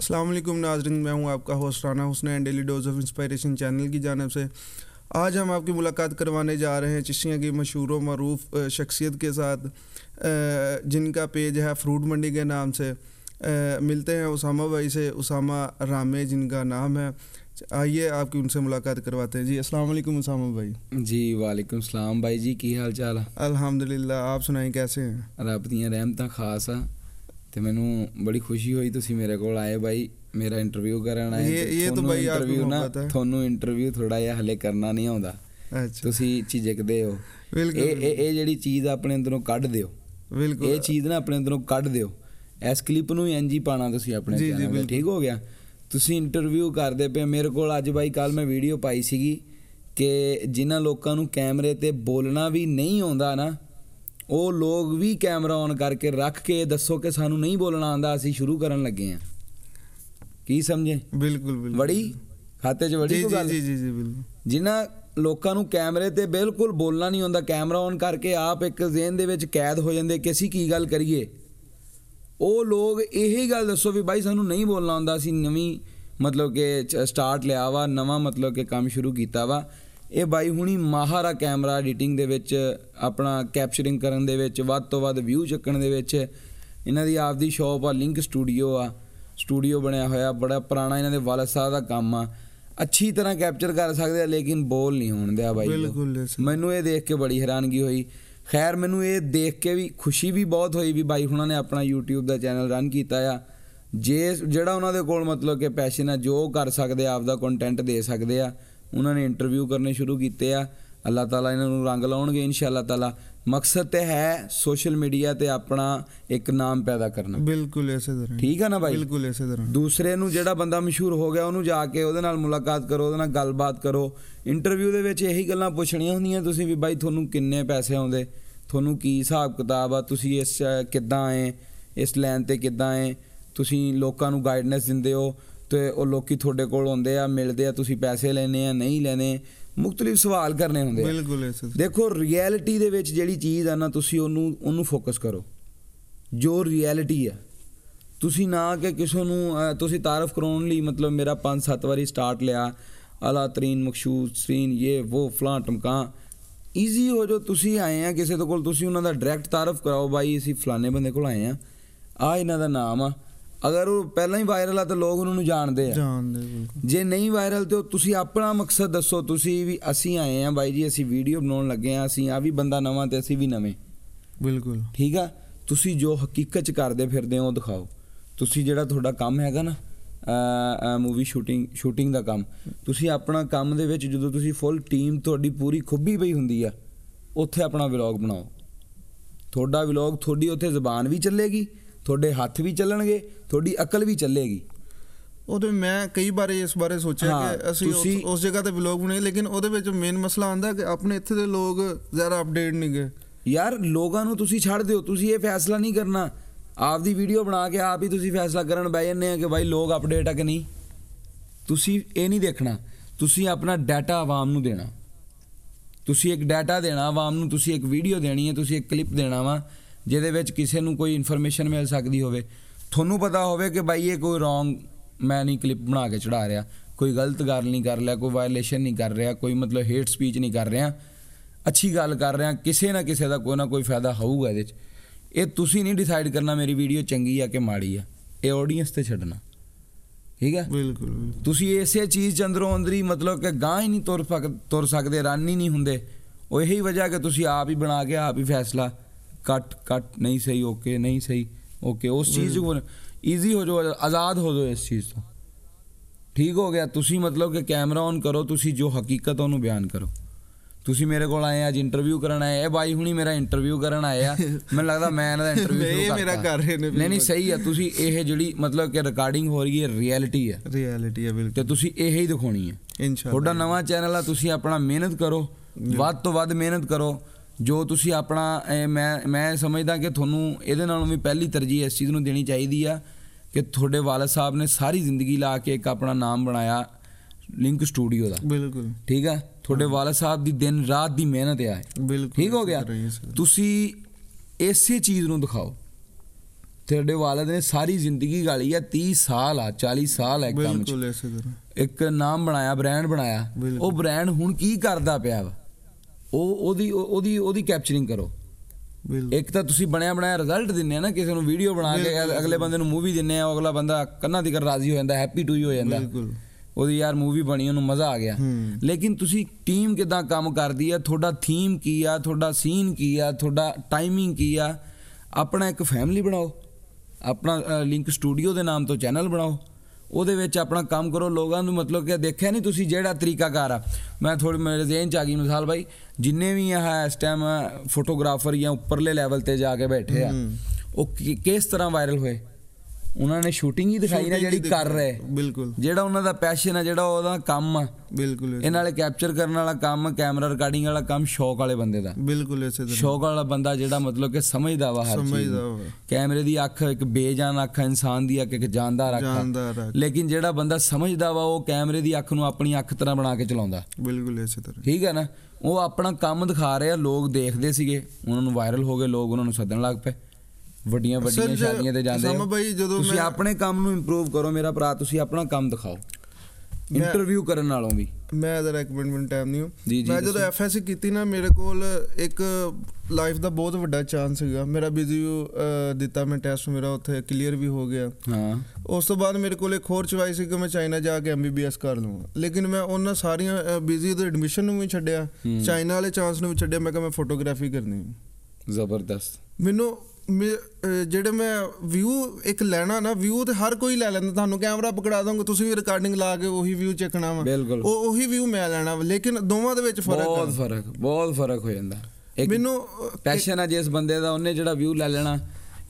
अस्सलाम वालेकुम नाजरीन मैं हूं आपका host Rana Husan and daily dose of inspiration channel की जानब से आज हम आपकी मुलाकात करवाने जा रहे हैं चिश्तिया की मशहूर मरूफ शख्सियत के साथ जिनका पेज है फ्रूट मंडी के नाम से मिलते हैं उसामा भाई से उसामा रामे जिनका नाम है आइए आपकी उनसे मुलाकात करवाते हैं जी अस्सलाम वालेकुम उसामा भाई जी वालेकुम सलाम भाई जी की हाल चाल अल्हम्दुलिल्लाह आप सुनाएं कैसे हैं रब दियाँ रहमत खास हैं ਤੇ ਮੈਨੂੰ ਬੜੀ ਖੁਸ਼ੀ ਹੋਈ ਤੁਸੀਂ ਮੇਰੇ ਕੋਲ ਆਏ ਬਾਈ ਮੇਰਾ ਇੰਟਰਵਿਊ ਕਰਨ ਆਏ ਇਹ ਇਹ ਤਾਂ ਬਾਈ ਇੰਟਰਵਿਊ ਨਾ ਤੁਹਾਨੂੰ ਇੰਟਰਵਿਊ ਥੋੜਾ ਜਿਹਾ ਹਲੇ ਕਰਨਾ ਨਹੀਂ ਆਉਂਦਾ ਅੱਛਾ ਤੁਸੀਂ ਝਿਜਕਦੇ ਹੋ ਇਹ ਇਹ ਜਿਹੜੀ ਚੀਜ਼ ਆਪਣੇ ਅੰਦਰੋਂ ਕੱਢ ਦਿਓ ਬਿਲਕੁਲ ਇਹ ਚੀਜ਼ ਨਾ ਆਪਣੇ ਅੰਦਰੋਂ ਕੱਢ ਦਿਓ ਇਸ ਕਲਿੱਪ ਨੂੰ ਐਨ ਜੀ ਪਾਣਾ ਤੁਸੀਂ ਆਪਣੇ ਚੈਨਲ ਤੇ ਠੀਕ ਹੋ ਗਿਆ ਤੁਸੀਂ ਇੰਟਰਵਿਊ ਕਰਦੇ ਪਏ ਮੇਰੇ ਕੋਲ ਅੱਜ ਬਾਈ ਕੱਲ ਮੈਂ ਵੀਡੀਓ ਪਾਈ ਸੀਗੀ ਕਿ ਜਿਨ੍ਹਾਂ ਲੋਕਾਂ ਨੂੰ ਕੈਮਰੇ ਤੇ ਬੋਲਣਾ ਵੀ ਨਹੀਂ ਆਉਂਦਾ ਨਾ ਉਹ ਲੋਕ ਵੀ ਕੈਮਰਾ ਔਨ ਕਰਕੇ ਰੱਖ ਕੇ ਦੱਸੋ ਕਿ ਸਾਨੂੰ ਨਹੀਂ ਬੋਲਣਾ ਆਂਦਾ ਅਸੀਂ ਸ਼ੁਰੂ ਕਰਨ ਲੱਗੇ ਆ ਕੀ ਸਮਝੇ ਬਿਲਕੁਲ ਬਿਲਕੁਲ ਵੜੀ ਖਾਤੇ 'ਚ ਵੜੀ ਕੋ ਗੱਲ ਜੀ ਜੀ ਜੀ ਬਿਲਕੁਲ ਜਿਨ੍ਹਾਂ ਲੋਕਾਂ ਨੂੰ ਕੈਮਰੇ ਤੇ ਬਿਲਕੁਲ ਬੋਲਣਾ ਨਹੀਂ ਆਉਂਦਾ ਕੈਮਰਾ ਔਨ ਕਰਕੇ ਆਪ ਇੱਕ ਜ਼ੇਨ ਦੇ ਵਿੱਚ ਕੈਦ ਹੋ ਜਾਂਦੇ ਕਿ ਅਸੀਂ ਕੀ ਗੱਲ ਕਰੀਏ ਉਹ ਲੋਕ ਇਹੀ ਗੱਲ ਦੱਸੋ ਵੀ ਬਾਈ ਸਾਨੂੰ ਨਹੀਂ ਬੋਲਣਾ ਆਉਂਦਾ ਅਸੀਂ ਨਵੀਂ ਮਤਲਬ ਕਿ ਸਟਾਰਟ ਲਿਆ ਵਾ ਨਵਾਂ ਮਤਲਬ ਕਿ ਕੰਮ ਸ਼ੁਰੂ ਕੀਤਾ ਵਾ ਇਹ ਬਾਈ ਹੁਣੀ ਮਾਹਰਾ ਕੈਮਰਾ ਐਡੀਟਿੰਗ ਦੇ ਵਿੱਚ ਆਪਣਾ ਕੈਪਚਰਿੰਗ ਕਰਨ ਦੇ ਵਿੱਚ ਵੱਧ ਤੋਂ ਵੱਧ ਵਿਊ ਚੱਕਣ ਦੇ ਵਿੱਚ ਇਹਨਾਂ ਦੀ ਆਪਦੀ ਸ਼ਾਪ ਆ ਲਿੰਕ ਸਟੂਡੀਓ ਆ ਸਟੂਡੀਓ ਬਣਿਆ ਹੋਇਆ ਬੜਾ ਪੁਰਾਣਾ ਇਹਨਾਂ ਦੇ ਵਾਲਾ ਸਾਹ ਦਾ ਕੰਮ ਆ ਅੱਛੀ ਤਰ੍ਹਾਂ ਕੈਪਚਰ ਕਰ ਸਕਦੇ ਆ ਲੇਕਿਨ ਬੋਲ ਨਹੀਂ ਹੋਣ ਦਿਆ ਬਾਈ ਬਿਲਕੁਲ ਮੈਨੂੰ ਇਹ ਦੇਖ ਕੇ ਬੜੀ ਹੈਰਾਨਗੀ ਹੋਈ ਖੈਰ ਮੈਨੂੰ ਇਹ ਦੇਖ ਕੇ ਵੀ ਖੁਸ਼ੀ ਵੀ ਬਹੁਤ ਹੋਈ ਵੀ ਬਾਈ ਹੁਣਾਂ ਨੇ ਆਪਣਾ YouTube ਦਾ ਚੈਨਲ ਰਨ ਕੀਤਾ ਆ ਜੇ ਜਿਹੜਾ ਉਹਨਾਂ ਦੇ ਕੋਲ ਮਤਲਬ ਕਿ ਪੈਸ਼ਨ ਆ ਜੋ ਕਰ ਸਕਦੇ ਆ ਆਪਦਾ ਕੰਟੈਂਟ ਦੇ ਸਕਦੇ ਆ ਉਹਨਾਂ ਨੇ ਇੰਟਰਵਿਊ ਕਰਨੇ ਸ਼ੁਰੂ ਕੀਤੇ ਆ ਅੱਲਾਹ ਤਾਲਾ ਇਹਨਾਂ ਨੂੰ ਰੰਗ ਲਾਉਣਗੇ ਇਨਸ਼ਾਅੱਲਾ ਤਾਲਾ ਮਕਸਦ ਤੇ ਹੈ ਸੋਸ਼ਲ ਮੀਡੀਆ ਤੇ ਆਪਣਾ ਇੱਕ ਨਾਮ ਪੈਦਾ ਕਰਨਾ ਬਿਲਕੁਲ ਐਸੇ ਤਰ੍ਹਾਂ ਠੀਕ ਆ ਨਾ ਭਾਈ ਬਿਲਕੁਲ ਐਸੇ ਤਰ੍ਹਾਂ ਦੂਸਰੇ ਨੂੰ ਜਿਹੜਾ ਬੰਦਾ ਮਸ਼ਹੂਰ ਹੋ ਗਿਆ ਉਹਨੂੰ ਜਾ ਕੇ ਉਹਦੇ ਨਾਲ ਮੁਲਾਕਾਤ ਕਰੋ ਉਹਦੇ ਨਾਲ ਗੱਲਬਾਤ ਕਰੋ ਇੰਟਰਵਿਊ ਦੇ ਵਿੱਚ ਇਹੀ ਗੱਲਾਂ ਪੁੱਛਣੀਆਂ ਹੁੰਦੀਆਂ ਤੁਸੀਂ ਵੀ ਭਾਈ ਤੁਹਾਨੂੰ ਕਿੰਨੇ ਪੈਸੇ ਆਉਂਦੇ ਤੁਹਾਨੂੰ ਕੀ ਹਿਸਾਬ ਕਿਤਾਬ ਆ ਤੁਸੀਂ ਇਸ ਕਿੱਦਾਂ ਆਏ ਇਸ ਲਾਈਨ ਤੇ ਕਿੱਦਾਂ ਆਏ ਤੁਸੀਂ ਲੋਕਾਂ ਨੂੰ ਗਾਈਡਨੈਸ ਦਿੰਦੇ ਹੋ ਤੇ ਉਹ ਲੋਕੀ ਤੁਹਾਡੇ ਕੋਲ ਆਉਂਦੇ ਆ ਮਿਲਦੇ ਆ ਤੁਸੀਂ ਪੈਸੇ ਲੈਣੇ ਆ ਨਹੀਂ ਲੈਣੇ ਮੁxtਲਿਫ ਸਵਾਲ ਕਰਨੇ ਹੁੰਦੇ ਆ ਬਿਲਕੁਲ ਦੇਖੋ ਰਿਐਲਿਟੀ ਦੇ ਵਿੱਚ ਜਿਹੜੀ ਚੀਜ਼ ਆ ਨਾ ਤੁਸੀਂ ਉਹਨੂੰ ਉਹਨੂੰ ਫੋਕਸ ਕਰੋ ਜੋ ਰਿਐਲਿਟੀ ਆ ਤੁਸੀਂ ਨਾ ਕਿ ਕਿਸੇ ਨੂੰ ਤੁਸੀਂ ਤਾਰਫ ਕਰਾਉਣ ਲਈ ਮਤਲਬ ਮੇਰਾ 5-7 ਵਾਰੀ ਸਟਾਰਟ ਲਿਆ ਅਲਾ ਤਰੀਨ ਮਖਸ਼ੂਦ ਸੀਨ ਇਹ ਉਹ ਫਲਾਂ ਟਮਕਾਂ ਈਜ਼ੀ ਹੋ ਜੋ ਤੁਸੀਂ ਆਏ ਆ ਕਿਸੇ ਤੋਂ ਕੋਲ ਤੁਸੀਂ ਉਹਨਾਂ ਦਾ ਡਾਇਰੈਕਟ ਤਾਰਫ ਕਰਾਓ ਬਾਈ ਅਸੀਂ ਫਲਾਣੇ ਬੰਦੇ ਕੋਲ ਆਏ ਆ ਆ ਇਹਨਾਂ ਦਾ ਨਾਮ ਆ ਅਗਰ ਉਹ ਪਹਿਲਾਂ ਹੀ ਵਾਇਰਲ ਆ ਤਾਂ ਲੋਕ ਉਹਨਾਂ ਨੂੰ ਜਾਣਦੇ ਆ ਜਾਣਦੇ ਬਿਲਕੁਲ ਜੇ ਨਹੀਂ ਵਾਇਰਲ ਤੇ ਤੁਸੀਂ ਆਪਣਾ ਮਕਸਦ ਦੱਸੋ ਤੁਸੀਂ ਵੀ ਅਸੀਂ ਆਏ ਆ ਬਾਈ ਜੀ ਅਸੀਂ ਵੀਡੀਓ ਬਣਾਉਣ ਲੱਗੇ ਆ ਅਸੀਂ ਆ ਵੀ ਬੰਦਾ ਨਵਾਂ ਤੇ ਅਸੀਂ ਵੀ ਨਵੇਂ ਬਿਲਕੁਲ ਠੀਕ ਆ ਤੁਸੀਂ ਜੋ ਹਕੀਕਤ ਚ ਕਰਦੇ ਫਿਰਦੇ ਹੋ ਉਹ ਦਿਖਾਓ ਤੁਸੀਂ ਜਿਹੜਾ ਤੁਹਾਡਾ ਕੰਮ ਹੈਗਾ ਨਾ ਆ ਮੂਵੀ ਸ਼ੂਟਿੰਗ ਸ਼ੂਟਿੰਗ ਦਾ ਕੰਮ ਤੁਸੀਂ ਆਪਣਾ ਕੰਮ ਦੇ ਵਿੱਚ ਜਦੋਂ ਤੁਸੀਂ ਫੁੱਲ ਟੀਮ ਤੁਹਾਡੀ ਪੂਰੀ ਖੁੱਬੀ ਪਈ ਹੁੰਦੀ ਆ ਉੱਥੇ ਆਪਣਾ ਵਲੌਗ ਬਣਾਓ ਤੁਹਾਡਾ ਵਲੌਗ ਤੁਹਾਡੀ ਉੱਥੇ ਜ਼ਬਾਨ ਵੀ ਚੱਲੇਗੀ ਤੁਹਾਡੇ ਹੱਥ ਵੀ ਚੱਲਣਗੇ ਤੁਹਾਡੀ ਅਕਲ ਵੀ ਚੱਲੇਗੀ ਉਹਦੇ ਮੈਂ ਕਈ ਵਾਰ ਇਸ ਬਾਰੇ ਸੋਚਿਆ ਕਿ ਅਸੀਂ ਉਸ ਜਗ੍ਹਾ ਤੇ ਵਲੌਗ ਬਣਾਏ ਲੇਕਿਨ ਉਹਦੇ ਵਿੱਚ ਮੇਨ ਮਸਲਾ ਆਂਦਾ ਕਿ ਆਪਣੇ ਇੱਥੇ ਦੇ ਲੋਕ ਜ਼ਿਆਦਾ ਅਪਡੇਟ ਨਹੀਂ ਗਏ ਯਾਰ ਲੋਕਾਂ ਨੂੰ ਤੁਸੀਂ ਛੱਡ ਦਿਓ ਤੁਸੀਂ ਇਹ ਫੈਸਲਾ ਨਹੀਂ ਕਰਨਾ ਆਪਦੀ ਵੀਡੀਓ ਬਣਾ ਕੇ ਆਪ ਹੀ ਤੁਸੀਂ ਫੈਸਲਾ ਕਰਨ ਬੈ ਜੰਨੇ ਆ ਕਿ ਭਾਈ ਲੋਕ ਅਪਡੇਟ ਆ ਕਿ ਨਹੀਂ ਤੁਸੀਂ ਇਹ ਨਹੀਂ ਦੇਖਣਾ ਤੁਸੀਂ ਆਪਣਾ ਡਾਟਾ ਆਵਾਮ ਨੂੰ ਦੇਣਾ ਤੁਸੀਂ ਇੱਕ ਡਾਟਾ ਦੇਣਾ ਆਵਾਮ ਨੂੰ ਤੁਸੀਂ ਇੱਕ ਵੀਡੀਓ ਦੇਣੀ ਹੈ ਤੁਸੀਂ ਇੱਕ ਕਲਿੱਪ ਦੇਣਾ ਵਾ ਜਿਹਦੇ ਵਿੱਚ ਕਿਸੇ ਨੂੰ ਕੋਈ ਇਨਫੋਰਮੇਸ਼ਨ ਮਿਲ ਸਕਦੀ ਹੋਵੇ ਤੁਹਾਨੂੰ ਪਤਾ ਹੋਵੇ ਕਿ ਬਾਈ ਇਹ ਕੋਈ ਰੋਂਗ ਮੈਂ ਨਹੀਂ ਕਲਿੱਪ ਬਣਾ ਕੇ ਚੜਾ ਰਿਹਾ ਕੋਈ ਗਲਤ ਗੱਲ ਨਹੀਂ ਕਰ ਲਿਆ ਕੋਈ ਵਾਇਲੇਸ਼ਨ ਨਹੀਂ ਕਰ ਰਿਹਾ ਕੋਈ ਮਤਲਬ ਹੇਟ ਸਪੀਚ ਨਹੀਂ ਕਰ ਰਿਹਾ ਅੱਛੀ ਗੱਲ ਕਰ ਰਿਹਾ ਕਿਸੇ ਨਾ ਕਿਸੇ ਦਾ ਕੋਈ ਨਾ ਕੋਈ ਫਾਇਦਾ ਹੋਊਗਾ ਇਹਦੇ 'ਚ ਇਹ ਤੁਸੀਂ ਨਹੀਂ ਡਿਸਾਈਡ ਕਰਨਾ ਮੇਰੀ ਵੀਡੀਓ ਚੰਗੀ ਆ ਕਿ ਮਾੜੀ ਆ ਇਹ ਆਡੀਅנס ਤੇ ਛੱਡਣਾ ਠੀਕ ਹੈ ਬਿਲਕੁਲ ਤੁਸੀਂ ਇਸੇ ਚੀਜ਼ ਚੰਦਰੋਂ ਅੰਦਰੋਂ ਅੰਦਰੀ ਮਤਲਬ ਕਿ ਗਾਂ ਹੀ ਨਹੀਂ ਤੁਰ ਤੁਰ ਸਕਦੇ ਰਨ ਹੀ ਨਹੀਂ ਹੁੰਦੇ ਉਹ ਇਹੀ ਵਜ੍ਹਾ ਕਿ ਤੁਸੀਂ ਆਪ ਹੀ ਬਣਾ ਕੇ ਆਪ ਹੀ ਫੈਸਲਾ ਕੱਟ ਕੱਟ ਨਹੀਂ ਸਹੀ ਓਕੇ ਨਹੀਂ ਸਹੀ ਓਕੇ ਉਸ ਚੀਜ਼ ਨੂੰ ਈਜ਼ੀ ਹੋ ਜਾਓ ਆਜ਼ਾਦ ਹੋ ਜਾਓ ਇਸ ਚੀਜ਼ ਤੋਂ ਠੀਕ ਹੋ ਗਿਆ ਤੁਸੀਂ ਮਤਲਬ ਕਿ ਕੈਮਰਾ ਔਨ ਕਰੋ ਤੁਸੀਂ ਜੋ ਹਕੀਕਤ ਉਹਨੂੰ ਬਿਆਨ ਕਰੋ ਤੁਸੀਂ ਮੇਰੇ ਕੋਲ ਆਏ ਆ ਅੱਜ ਇੰਟਰਵਿਊ ਕਰਨ ਆਏ ਇਹ ਬਾਈ ਹੁਣੀ ਮੇਰਾ ਇੰਟਰਵਿਊ ਕਰਨ ਆਏ ਆ ਮੈਨੂੰ ਲੱਗਦਾ ਮੈਂ ਇਹਨਾਂ ਦਾ ਇੰਟਰਵਿਊ ਸ਼ੁਰੂ ਕਰਤਾ ਮੇਰਾ ਕਰ ਰਹੇ ਨੇ ਨਹੀਂ ਨਹੀਂ ਸਹੀ ਆ ਤੁਸੀਂ ਇਹ ਜਿਹੜੀ ਮਤਲਬ ਕਿ ਰਿਕਾਰਡਿੰਗ ਹੋ ਰਹੀ ਹੈ ਰਿਐਲਿਟੀ ਹੈ ਰਿਐਲਿਟੀ ਹੈ ਬਿਲਕੁਲ ਤੇ ਤੁਸੀਂ ਇਹ ਹੀ ਦਿਖਾਉਣੀ ਹੈ ਇਨਸ਼ਾਅੱਲਾ ਤੁਹਾਡਾ ਨਵਾਂ ਚੈਨਲ ਆ ਤੁਸੀਂ ਆਪਣਾ ਮਿਹਨਤ ਕਰੋ ਵੱਧ ਤੋਂ ਵੱਧ ਮਿਹਨਤ ਕਰੋ ਜੋ ਤੁਸੀਂ ਆਪਣਾ ਮੈਂ ਮੈਂ ਸਮਝਦਾ ਕਿ ਤੁਹਾਨੂੰ ਇਹਦੇ ਨਾਲੋਂ ਵੀ ਪਹਿਲੀ ਤਰਜੀਹ ਇਸ ਚੀਜ਼ ਨੂੰ ਦੇਣੀ ਚਾਹੀਦੀ ਆ ਕਿ ਤੁਹਾਡੇ ਵਾਲਦ ਸਾਹਿਬ ਨੇ ਸਾਰੀ ਜ਼ਿੰਦਗੀ ਲਾ ਕੇ ਇੱਕ ਆਪਣਾ ਨਾਮ ਬਣਾਇਆ ਲਿੰਕ ਸਟੂਡੀਓ ਦਾ ਬਿਲਕੁਲ ਠੀਕ ਆ ਤੁਹਾਡੇ ਵਾਲਦ ਸਾਹਿਬ ਦੀ ਦਿਨ ਰਾਤ ਦੀ ਮਿਹਨਤ ਆ ਬਿਲਕੁਲ ਠੀਕ ਹੋ ਗਿਆ ਤੁਸੀਂ ਇਸੇ ਚੀਜ਼ ਨੂੰ ਦਿਖਾਓ ਤੁਹਾਡੇ ਵਾਲਦ ਨੇ ਸਾਰੀ ਜ਼ਿੰਦਗੀ ਗਾਲੀ ਆ 30 ਸਾਲ ਆ 40 ਸਾਲ ਇੱਕ ਕੰਮ ਚ ਬਿਲਕੁਲ ਇਸੇ ਤਰ੍ਹਾਂ ਇੱਕ ਨਾਮ ਬਣਾਇਆ ਬ੍ਰਾਂਡ ਬਣਾਇਆ ਉਹ ਬ੍ਰਾਂਡ ਹੁਣ ਕੀ ਕਰਦਾ ਪਿਆ ਵਾ ਉਹ ਉਹਦੀ ਉਹਦੀ ਉਹਦੀ ਕੈਪਚਰਿੰਗ ਕਰੋ ਇੱਕ ਤਾਂ ਤੁਸੀਂ ਬਣਿਆ ਬਣਾਇਆ ਰਿਜ਼ਲਟ ਦਿੰਨੇ ਆ ਨਾ ਕਿਸੇ ਨੂੰ ਵੀਡੀਓ ਬਣਾ ਕੇ ਅਗਲੇ ਬੰਦੇ ਨੂੰ ਮੂਵੀ ਦਿੰਨੇ ਆ ਅਗਲਾ ਬੰਦਾ ਕੰਨਾਂ ਦੀ ਕਰ ਰਾਜ਼ੀ ਹੋ ਜਾਂਦਾ ਹੈਪੀ ਟੂ ਹੀ ਹੋ ਜਾਂਦਾ ਬਿਲਕੁਲ ਉਹਦੀ ਯਾਰ ਮੂਵੀ ਬਣੀ ਉਹਨੂੰ ਮਜ਼ਾ ਆ ਗਿਆ ਲੇਕਿਨ ਤੁਸੀਂ ਟੀਮ ਕਿਦਾਂ ਕੰਮ ਕਰਦੀ ਆ ਤੁਹਾਡਾ ਥੀਮ ਕੀ ਆ ਤੁਹਾਡਾ ਸੀਨ ਕੀ ਆ ਤੁਹਾਡਾ ਟਾਈਮਿੰਗ ਕੀ ਆ ਆਪਣਾ ਇੱਕ ਫੈਮਿਲੀ ਬਣਾਓ ਆਪਣਾ ਲਿੰਕ ਸਟੂਡੀਓ ਦੇ ਨਾਮ ਤੋਂ ਚੈਨਲ ਬਣਾਓ ਉਹਦੇ ਵਿੱਚ ਆਪਣਾ ਕੰਮ ਕਰੋ ਲੋਕਾਂ ਨੂੰ ਮਤਲਬ ਕਿ ਦੇਖਿਆ ਨਹੀਂ ਤੁਸੀਂ ਜਿਹੜਾ ਤਰੀਕਾਕਾਰ ਆ ਮੈਂ ਥੋੜੀ ਮੇਰੇ ਜ਼ਿਹਨ ਚ ਆ ਗਈ ਮਿਸਾਲ ਭਾਈ ਜਿੰਨੇ ਵੀ ਆ ਇਸ ਟਾਈਮ ਫੋਟੋਗ੍ਰਾਫਰ ਜਾਂ ਉੱਪਰਲੇ ਲੈਵਲ ਤੇ ਜਾ ਕੇ ਬੈਠੇ ਆ ਉਹ ਕਿਸ ਤਰ੍ਹਾਂ ਵਾਇਰਲ ਹੋਏ ਉਹਨਾਂ ਨੇ ਸ਼ੂਟਿੰਗ ਹੀ ਦਿਖਾਈ ਨਾ ਜਿਹੜੀ ਕਰ ਰਹੇ ਬਿਲਕੁਲ ਜਿਹੜਾ ਉਹਨਾਂ ਦਾ ਪੈਸ਼ਨ ਆ ਜਿਹੜਾ ਉਹਦਾ ਕੰਮ ਆ ਬਿਲਕੁਲ ਇਹ ਨਾਲੇ ਕੈਪਚਰ ਕਰਨ ਵਾਲਾ ਕੰਮ ਕੈਮਰਾ ਰਿਕਾਰਡਿੰਗ ਵਾਲਾ ਕੰਮ ਸ਼ੌਕ ਵਾਲੇ ਬੰਦੇ ਦਾ ਬਿਲਕੁਲ ਇਸੇ ਤਰ੍ਹਾਂ ਸ਼ੌਕ ਵਾਲਾ ਬੰਦਾ ਜਿਹੜਾ ਮਤਲਬ ਕਿ ਸਮਝਦਾ ਵਾ ਹਰ ਚੀਜ਼ ਸਮਝਦਾ ਵਾ ਕੈਮਰੇ ਦੀ ਅੱਖ ਇੱਕ ਬੇਜਾਨ ਅੱਖ ਇਨਸਾਨ ਦੀ ਅੱਖ ਇੱਕ ਜਾਨਦਾਰ ਅੱਖ ਲੇਕਿਨ ਜਿਹੜਾ ਬੰਦਾ ਸਮਝਦਾ ਵਾ ਉਹ ਕੈਮਰੇ ਦੀ ਅੱਖ ਨੂੰ ਆਪਣੀ ਅੱਖ ਤਰ੍ਹਾਂ ਬਣਾ ਕੇ ਚਲਾਉਂਦਾ ਬਿਲਕੁਲ ਇਸੇ ਤਰ੍ਹਾਂ ਠੀਕ ਹੈ ਨਾ ਉਹ ਆਪਣਾ ਕੰਮ ਦਿਖਾ ਰਿਹਾ ਲੋਕ ਦੇਖਦੇ ਸੀਗੇ ਉਹਨਾਂ ਨੂੰ ਵਾਇਰਲ ਹੋ ਗਏ ਲੋਕ ਉਹਨਾਂ ਨੂੰ ਸੱਦਣ ਲੱਗ ਪਏ ਵੱਡੀਆਂ ਵੱਡੀਆਂ ਸ਼ਾਦੀਆਂ ਤੇ ਜਾਂਦੇ ਹੋ ਤੁਸੀਂ ਆਪਣੇ ਕੰਮ ਨੂੰ ਇੰਪਰੂਵ ਕਰੋ ਮੇਰਾ ਭਰਾ ਤੁਸੀਂ ਆਪਣਾ ਕੰਮ ਦਿਖਾਓ ਇੰਟਰਵਿਊ ਕਰਨ ਨਾਲੋਂ ਵੀ ਮੈਂ ਜ਼ਰਾ ਇੱਕ ਮਿੰਟ ਟਾਈਮ ਨਹੀਂ ਹਾਂ ਮੈਂ ਜਦੋਂ ਐਫਐਸਸੀ ਕੀਤੀ ਨਾ ਮੇਰੇ ਕੋਲ ਇੱਕ ਲਾਈਫ ਦਾ ਬਹੁਤ ਵੱਡਾ ਚਾਂਸ ਸੀਗਾ ਮੇਰਾ ਬੀਜੀਯੂ ਦਿੱਤਾ ਮੈਂ ਟੈਸਟ ਮੇਰਾ ਉੱਥੇ ਕਲੀਅਰ ਵੀ ਹੋ ਗਿਆ ਹਾਂ ਉਸ ਤੋਂ ਬਾਅਦ ਮੇਰੇ ਕੋਲ ਇੱਕ ਹੋਰ ਚੁਆਇਸ ਸੀ ਕਿ ਮੈਂ ਚਾਈਨਾ ਜਾ ਕੇ ਐਮਬੀਬੀਐਸ ਕਰ ਲਵਾਂ ਲੇਕਿਨ ਮੈਂ ਉਹਨਾਂ ਸਾਰੀਆਂ ਬੀਜੀ ਦੇ ਐਡਮਿਸ਼ਨ ਨੂੰ ਵੀ ਛੱਡਿਆ ਚਾਈਨਾ ਵਾਲੇ ਚਾਂਸ ਨੂੰ ਵੀ ਛੱਡਿਆ ਮੈਂ ਕਿਹਾ ਮੈਂ ਫੋਟੋਗ੍ਰਾਫੀ ਕਰਨੀ ਜ਼ਬਰਦਸਤ ਮੈਨੂੰ ਜਿਹੜੇ ਮੈਂ ਵਿਊ ਇੱਕ ਲੈਣਾ ਨਾ ਵਿਊ ਤੇ ਹਰ ਕੋਈ ਲੈ ਲੈਂਦਾ ਤੁਹਾਨੂੰ ਕੈਮਰਾ ਪਕੜਾ ਦੋਗੇ ਤੁਸੀਂ ਵੀ ਰਿਕਾਰਡਿੰਗ ਲਾ ਕੇ ਉਹੀ ਵਿਊ ਚੱਕਣਾ ਵਾ ਉਹ ਉਹੀ ਵਿਊ ਮੈਂ ਲੈਣਾ ਵਾ ਲੇਕਿਨ ਦੋਵਾਂ ਦੇ ਵਿੱਚ ਫਰਕ ਬਹੁਤ ਫਰਕ ਬਹੁਤ ਫਰਕ ਹੋ ਜਾਂਦਾ ਮੈਨੂੰ ਪੈਸ਼ਨ ਆ ਜਿਸ ਬੰਦੇ ਦਾ ਉਹਨੇ ਜਿਹੜਾ ਵਿਊ ਲੈ ਲੈਣਾ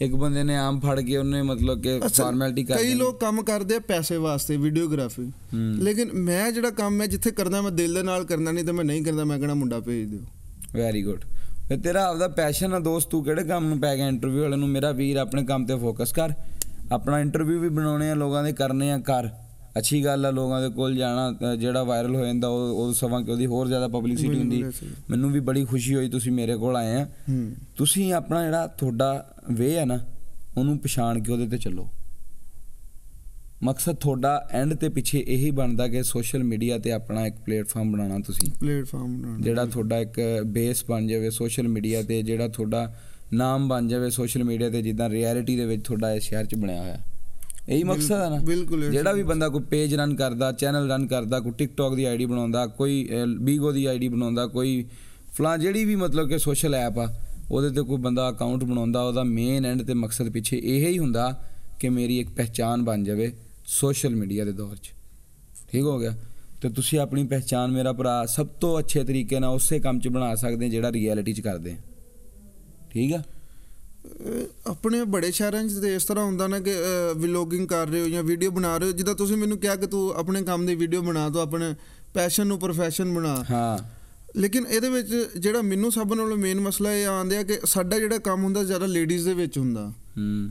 ਇੱਕ ਬੰਦੇ ਨੇ ਆਮ ਫੜ ਕੇ ਉਹਨੇ ਮਤਲਬ ਕਿ ਫਾਰਮੈਲਿਟੀ ਕਰ ਕਈ ਲੋਕ ਕੰਮ ਕਰਦੇ ਆ ਪੈਸੇ ਵਾਸਤੇ ਵੀਡੀਓਗ੍ਰਾਫੀ ਲੇਕਿਨ ਮੈਂ ਜਿਹੜਾ ਕੰਮ ਹੈ ਜਿੱਥੇ ਕਰਦਾ ਮੈਂ ਦਿਲ ਦੇ ਨਾਲ ਕਰਨਾ ਨਹੀਂ ਤਾਂ ਮੈਂ ਨਹੀਂ ਕਰਦਾ ਮੈਂ ਕਹਿੰਦਾ ਮੁੰਡਾ ਭੇਜ ਦਿਓ ਵੈਰੀ ਗੁੱਡ ਤੇ ਤੇਰਾ ਆਪਦਾ ਪੈਸ਼ਨ ਆ ਦੋਸਤ ਤੂੰ ਕਿਹੜੇ ਕੰਮ ਨੂੰ ਪੈ ਗਿਆ ਇੰਟਰਵਿਊ ਵਾਲੇ ਨੂੰ ਮੇਰਾ ਵੀਰ ਆਪਣੇ ਕੰਮ ਤੇ ਫੋਕਸ ਕਰ ਆਪਣਾ ਇੰਟਰਵਿਊ ਵੀ ਬਣਾਉਣੇ ਆ ਲੋਕਾਂ ਦੇ ਕਰਨੇ ਆ ਕਰ ਅੱਛੀ ਗੱਲ ਆ ਲੋਕਾਂ ਦੇ ਕੋਲ ਜਾਣਾ ਜਿਹੜਾ ਵਾਇਰਲ ਹੋ ਜਾਂਦਾ ਉਹ ਉਹ ਸਮਾਂ ਕਿ ਉਹਦੀ ਹੋਰ ਜ਼ਿਆਦਾ ਪਬਲਿਸਿਟੀ ਹੁੰਦੀ ਮੈਨੂੰ ਵੀ ਬੜੀ ਖੁਸ਼ੀ ਹੋਈ ਤੁਸੀਂ ਮੇਰੇ ਕੋਲ ਆਏ ਆ ਤੁਸੀਂ ਆਪਣਾ ਜਿਹੜਾ ਤੁਹਾਡਾ ਵੇ ਆ ਨਾ ਉਹਨੂੰ ਪਛਾਣ ਕੇ ਉਹਦੇ ਤੇ ਚੱਲੋ ਮਕਸਦ ਤੁਹਾਡਾ ਐਂਡ ਤੇ ਪਿੱਛੇ ਇਹੀ ਬਣਦਾ ਕਿ ਸੋਸ਼ਲ ਮੀਡੀਆ ਤੇ ਆਪਣਾ ਇੱਕ ਪਲੇਟਫਾਰਮ ਬਣਾਉਣਾ ਤੁਸੀਂ ਪਲੇਟਫਾਰਮ ਬਣਾਉਣਾ ਜਿਹੜਾ ਤੁਹਾਡਾ ਇੱਕ ਬੇਸ ਬਣ ਜਾਵੇ ਸੋਸ਼ਲ ਮੀਡੀਆ ਤੇ ਜਿਹੜਾ ਤੁਹਾਡਾ ਨਾਮ ਬਣ ਜਾਵੇ ਸੋਸ਼ਲ ਮੀਡੀਆ ਤੇ ਜਿੱਦਾਂ ਰਿਐਲਿਟੀ ਦੇ ਵਿੱਚ ਤੁਹਾਡਾ ਇਹ ਸ਼ਹਿਰ 'ਚ ਬਣਿਆ ਹੋਇਆ ਇਹੀ ਮਕਸਦ ਹੈ ਨਾ ਜਿਹੜਾ ਵੀ ਬੰਦਾ ਕੋਈ ਪੇਜ ਰਨ ਕਰਦਾ ਚੈਨਲ ਰਨ ਕਰਦਾ ਕੋਈ ਟਿਕਟੌਕ ਦੀ ਆਈਡੀ ਬਣਾਉਂਦਾ ਕੋਈ ਬੀਗੋ ਦੀ ਆਈਡੀ ਬਣਾਉਂਦਾ ਕੋਈ ਫਲਾਂ ਜਿਹੜੀ ਵੀ ਮਤਲਬ ਕਿ ਸੋਸ਼ਲ ਐਪ ਆ ਉਹਦੇ ਤੇ ਕੋਈ ਬੰਦਾ ਅਕਾਊਂਟ ਬਣਾਉਂਦਾ ਉਹਦਾ ਮੇਨ ਐਂਡ ਤੇ ਮਕਸਦ ਪਿੱਛੇ ਇਹ ਹੀ ਹੁੰਦਾ ਕਿ ਮੇਰੀ ਇੱਕ ਪਹਿਚਾਨ ਬਣ ਜਾਵੇ ਸੋਸ਼ਲ ਮੀਡੀਆ ਦੇ ਦੌਰ 'ਚ ਠੀਕ ਹੋ ਗਿਆ ਤੇ ਤੁਸੀਂ ਆਪਣੀ ਪਛਾਣ ਮੇਰਾ ਭਰਾ ਸਭ ਤੋਂ ਅੱਛੇ ਤਰੀਕੇ ਨਾਲ ਉਸੇ ਕੰਮ 'ਚ ਬਣਾ ਸਕਦੇ ਜਿਹੜਾ ਰਿਐਲਿਟੀ 'ਚ ਕਰਦੇ ਠੀਕ ਆ ਆਪਣੇ ਬੜੇ ਸ਼ਹਿਰਾਂ 'ਚ ਤੇ ਇਸ ਤਰ੍ਹਾਂ ਹੁੰਦਾ ਨਾ ਕਿ ਵਲੋਗਿੰਗ ਕਰ ਰਹੇ ਹੋ ਜਾਂ ਵੀਡੀਓ ਬਣਾ ਰਹੇ ਹੋ ਜਿੱਦਾਂ ਤੁਸੀਂ ਮੈਨੂੰ ਕਿਹਾ ਕਿ ਤੂੰ ਆਪਣੇ ਕੰਮ ਦੀ ਵੀਡੀਓ ਬਣਾ ਤੂੰ ਆਪਣੇ ਪੈਸ਼ਨ ਨੂੰ profession ਬਣਾ ਹਾਂ ਲੇਕਿਨ ਇਹਦੇ ਵਿੱਚ ਜਿਹੜਾ ਮੈਨੂੰ ਸਭ ਨਾਲੋਂ ਮੇਨ ਮਸਲਾ ਇਹ ਆਉਂਦਾ ਕਿ ਸਾਡਾ ਜਿਹੜਾ ਕੰਮ ਹੁੰਦਾ ਜ਼ਿਆਦਾ ਲੇਡੀਜ਼ ਦੇ ਵਿੱਚ ਹੁੰਦਾ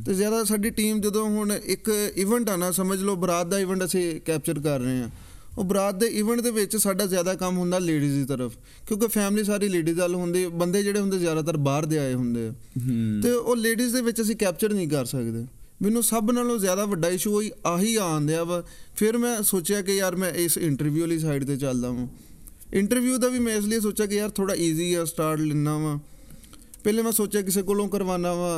ਤੇ ਜ਼ਿਆਦਾ ਸਾਡੀ ਟੀਮ ਜਦੋਂ ਹੁਣ ਇੱਕ ਇਵੈਂਟ ਆ ਨਾ ਸਮਝ ਲਓ ਬਰਾਤ ਦਾ ਇਵੈਂਟ ਅਸੀਂ ਕੈਪਚਰ ਕਰ ਰਹੇ ਆ ਉਹ ਬਰਾਤ ਦੇ ਇਵੈਂਟ ਦੇ ਵਿੱਚ ਸਾਡਾ ਜ਼ਿਆਦਾ ਕੰਮ ਹੁੰਦਾ ਲੇਡੀਜ਼ ਦੀ ਤਰਫ ਕਿਉਂਕਿ ਫੈਮਿਲੀ ਸਾਰੀ ਲੇਡੀਜ਼ ਵਾਲ ਹੁੰਦੇ ਬੰਦੇ ਜਿਹੜੇ ਹੁੰਦੇ ਜ਼ਿਆਦਾਤਰ ਬਾਹਰ ਦੇ ਆਏ ਹੁੰਦੇ ਆ ਤੇ ਉਹ ਲੇਡੀਜ਼ ਦੇ ਵਿੱਚ ਅਸੀਂ ਕੈਪਚਰ ਨਹੀਂ ਕਰ ਸਕਦੇ ਮੈਨੂੰ ਸਭ ਨਾਲੋਂ ਜ਼ਿਆਦਾ ਵੱਡਾ ਇਸ਼ੂ ਹੋਈ ਆਹੀ ਆਂਦੇ ਵਾ ਫਿਰ ਮੈਂ ਸੋਚਿਆ ਕਿ ਯਾਰ ਮੈਂ ਇਸ ਇੰਟਰਵਿਊ ਵਾਲੀ ਸਾਈਡ ਤੇ ਚੱਲਦਾ ਹਾਂ ਇੰਟਰਵਿਊ ਦਾ ਵੀ ਮੈਂ ਇਸ ਲਈ ਸੋਚਿਆ ਕਿ ਯਾਰ ਥੋੜਾ ਈਜ਼ੀ ਆ ਸਟਾਰਟ ਲੈਣਾ ਵਾ ਪਹਿਲੇ ਮੈਂ ਸੋਚਿਆ ਕਿਸੇ ਕੋਲੋਂ ਕਰਵਾਣਾ ਵਾ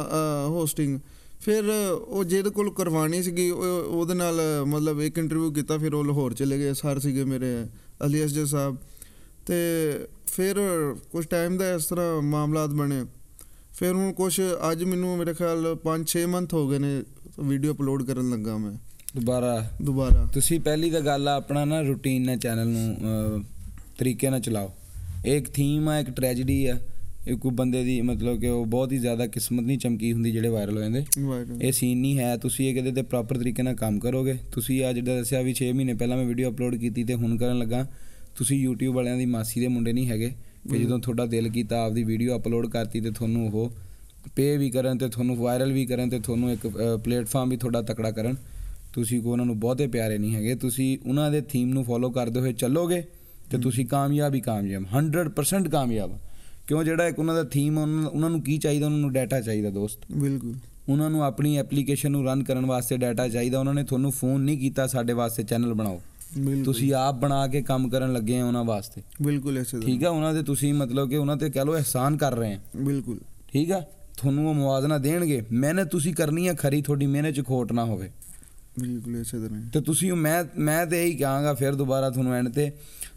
ਹੋਸਟਿੰਗ ਫਿਰ ਉਹ ਜਿਹਦੇ ਕੋਲ ਕਰਵਾਣੀ ਸੀਗੀ ਉਹਦੇ ਨਾਲ ਮਤਲਬ ਇੱਕ ਇੰਟਰਵਿਊ ਕੀਤਾ ਫਿਰ ਉਹ ਲਾਹੌਰ ਚਲੇ ਗਏ ਸਰ ਸੀਗੇ ਮੇਰੇ ਅਲੀਅਸ ਜੀ ਸਾਹਿਬ ਤੇ ਫਿਰ ਕੁਝ ਟਾਈਮ ਦਾ ਇਸ ਤਰ੍ਹਾਂ ਮਾਮਲਾਤ ਬਣੇ ਫਿਰ ਹੁਣ ਕੁਝ ਅੱਜ ਮੈਨੂੰ ਮੇਰੇ ਖਿਆਲ 5-6 ਮਹੀਨੇ ਹੋ ਗਏ ਨੇ ਵੀਡੀਓ ਅਪਲੋਡ ਕਰਨ ਲੱਗਾ ਮੈਂ ਦੁਬਾਰਾ ਦੁਬਾਰਾ ਤੁਸੀਂ ਪਹਿਲੀ ਤਾਂ ਗੱਲ ਆ ਆਪਣਾ ਨਾ ਰੁਟੀਨ ਨਾਲ ਚੈਨਲ ਨੂੰ ਤਰੀਕੇ ਨਾਲ ਚਲਾਓ ਇੱਕ ਥੀਮ ਆ ਇੱਕ ਟ੍ਰੈਜੇਡੀ ਆ ਇੱਕ ਬੰਦੇ ਦੀ ਮਤਲਬ ਕਿ ਉਹ ਬਹੁਤ ਹੀ ਜ਼ਿਆਦਾ ਕਿਸਮਤ ਨਹੀਂ ਚਮਕੀ ਹੁੰਦੀ ਜਿਹੜੇ ਵਾਇਰਲ ਹੋ ਜਾਂਦੇ ਇਹ ਸੀਨ ਨਹੀਂ ਹੈ ਤੁਸੀਂ ਇਹ ਕਿਤੇ ਤੇ ਪ੍ਰੋਪਰ ਤਰੀਕੇ ਨਾਲ ਕੰਮ ਕਰੋਗੇ ਤੁਸੀਂ ਆ ਜਿਹੜਾ ਦੱਸਿਆ ਵੀ 6 ਮਹੀਨੇ ਪਹਿਲਾਂ ਮੈਂ ਵੀਡੀਓ ਅਪਲੋਡ ਕੀਤੀ ਤੇ ਹੁਣ ਕਰਨ ਲੱਗਾ ਤੁਸੀਂ YouTube ਵਾਲਿਆਂ ਦੀ ਮਾਸੀ ਦੇ ਮੁੰਡੇ ਨਹੀਂ ਹੈਗੇ ਕਿ ਜਦੋਂ ਤੁਹਾਡਾ ਦਿਲ ਕੀਤਾ ਆਪਦੀ ਵੀਡੀਓ ਅਪਲੋਡ ਕਰਤੀ ਤੇ ਤੁਹਾਨੂੰ ਉਹ ਪੇ ਵੀ ਕਰਨ ਤੇ ਤੁਹਾਨੂੰ ਵਾਇਰਲ ਵੀ ਕਰਨ ਤੇ ਤੁਹਾਨੂੰ ਇੱਕ ਪਲੇਟਫਾਰਮ ਵੀ ਤੁਹਾਡਾ ਤਕੜਾ ਕਰਨ ਤੁਸੀਂ ਕੋ ਉਹਨਾਂ ਨੂੰ ਬਹੁਤੇ ਪਿਆਰੇ ਨਹੀਂ ਹੈਗੇ ਤੁਸੀਂ ਉਹਨਾਂ ਦੇ ਥੀਮ ਨੂੰ ਫੋਲੋ ਕਰਦੇ ਹੋਏ ਚੱਲੋਗੇ ਤੇ ਤੁਸੀਂ ਕਾਮਯਾਬ ਹੀ ਕਾਮਯਾਬ 100% ਕਾਮਯਾਬ ਕਿਉਂ ਜਿਹੜਾ ਇੱਕ ਉਹਨਾਂ ਦਾ ਥੀਮ ਉਹਨਾਂ ਨੂੰ ਕੀ ਚਾਹੀਦਾ ਉਹਨਾਂ ਨੂੰ ਡਾਟਾ ਚਾਹੀਦਾ ਦੋਸਤ ਬਿਲਕੁਲ ਉਹਨਾਂ ਨੂੰ ਆਪਣੀ ਐਪਲੀਕੇਸ਼ਨ ਨੂੰ ਰਨ ਕਰਨ ਵਾਸਤੇ ਡਾਟਾ ਚਾਹੀਦਾ ਉਹਨਾਂ ਨੇ ਤੁਹਾਨੂੰ ਫੋਨ ਨਹੀਂ ਕੀਤਾ ਸਾਡੇ ਵਾਸਤੇ ਚੈਨਲ ਬਣਾਓ ਤੁਸੀਂ ਆਪ ਬਣਾ ਕੇ ਕੰਮ ਕਰਨ ਲੱਗੇ ਆ ਉਹਨਾਂ ਵਾਸਤੇ ਬਿਲਕੁਲ ਐਸੇ ਠੀਕ ਆ ਉਹਨਾਂ ਦੇ ਤੁਸੀਂ ਮਤਲਬ ਕਿ ਉਹਨਾਂ ਤੇ ਕਹ ਲੋ ਇਹਸਾਨ ਕਰ ਰਹੇ ਆ ਬਿਲਕੁਲ ਠੀਕ ਆ ਤੁਹਾਨੂੰ ਉਹ ਮੁਆਵਜ਼ਾ ਦੇਣਗੇ ਮਿਹਨਤ ਤੁਸੀਂ ਕਰਨੀ ਆ ਖਰੀ ਤੁਹਾਡੀ ਮਿਹਨਤ 'ਚ ਖੋਟ ਨਾ ਹੋਵੇ ਬਿਲਕੁਲ ਐਸੇ ਦਾ ਤੇ ਤੁਸੀਂ ਮੈਂ ਮੈਂ ਤੇ ਇਹੀ ਕਹਾਂਗਾ ਫਿਰ ਦੁਬਾਰਾ ਤੁਹਾਨੂੰ ਐਂਡ ਤੇ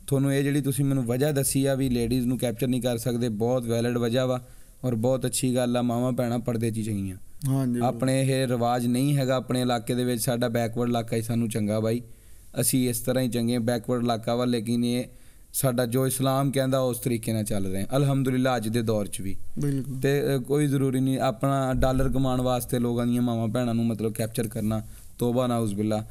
ਤੁਹਾਨੂੰ ਇਹ ਜਿਹੜੀ ਤੁਸੀਂ ਮੈਨੂੰ ਵਜ੍ਹਾ ਦੱਸੀ ਆ ਵੀ ਲੇਡੀਜ਼ ਨੂੰ ਕੈਪਚਰ ਨਹੀਂ ਕਰ ਸਕਦੇ ਬਹੁਤ ਵੈਲਿਡ ਵਜ੍ਹਾ ਵਾ ਔਰ ਬਹੁਤ ਅੱਛੀ ਗੱਲ ਆ ਮਾਵਾ ਪੈਣਾ ਪਰਦੇ 'ਚ ਹੀ ਚਾਹੀਆਂ ਹਾਂਜੀ ਆਪਣੇ ਇਹ ਰਿਵਾਜ ਨਹੀਂ ਹੈਗਾ ਆਪਣੇ ਇਲਾਕੇ ਦੇ ਵਿੱਚ ਸਾਡਾ ਬੈਕਵਰਡ ਇਲਾਕਾ ਹੀ ਸਾਨੂੰ ਚੰਗਾ ਬਾਈ ਅਸੀਂ ਇਸ ਤਰ੍ਹਾਂ ਹੀ ਚੰਗੇ ਬੈਕਵਰਡ ਇਲਾਕਾ ਵਾ ਲੇਕਿਨ ਇਹ ਸਾਡਾ ਜੋ ਇਸਲਾਮ ਕਹਿੰਦਾ ਉਸ ਤਰੀਕੇ ਨਾਲ ਚੱਲ ਰਹੇ ਅਲਹਮਦੁਲਿਲਾ ਅੱਜ ਦੇ ਦੌਰ 'ਚ ਵੀ ਬਿਲਕੁਲ ਤੇ ਕੋਈ ਜ਼ਰੂਰੀ ਨਹੀਂ ਆਪਣਾ ਡਾਲਰ ਕਮਾਉਣ ਵਾਸਤੇ ਲੋਕਾਂ ਦੀਆਂ ਮਾਵਾਂ ਭੈਣਾਂ ਨੂੰ ਮਤਲਬ ਕੈਪਚਰ ਕਰਨਾ ਤੋਬਾ ਨਾਉਜ਼ ਬਿੱਲਾ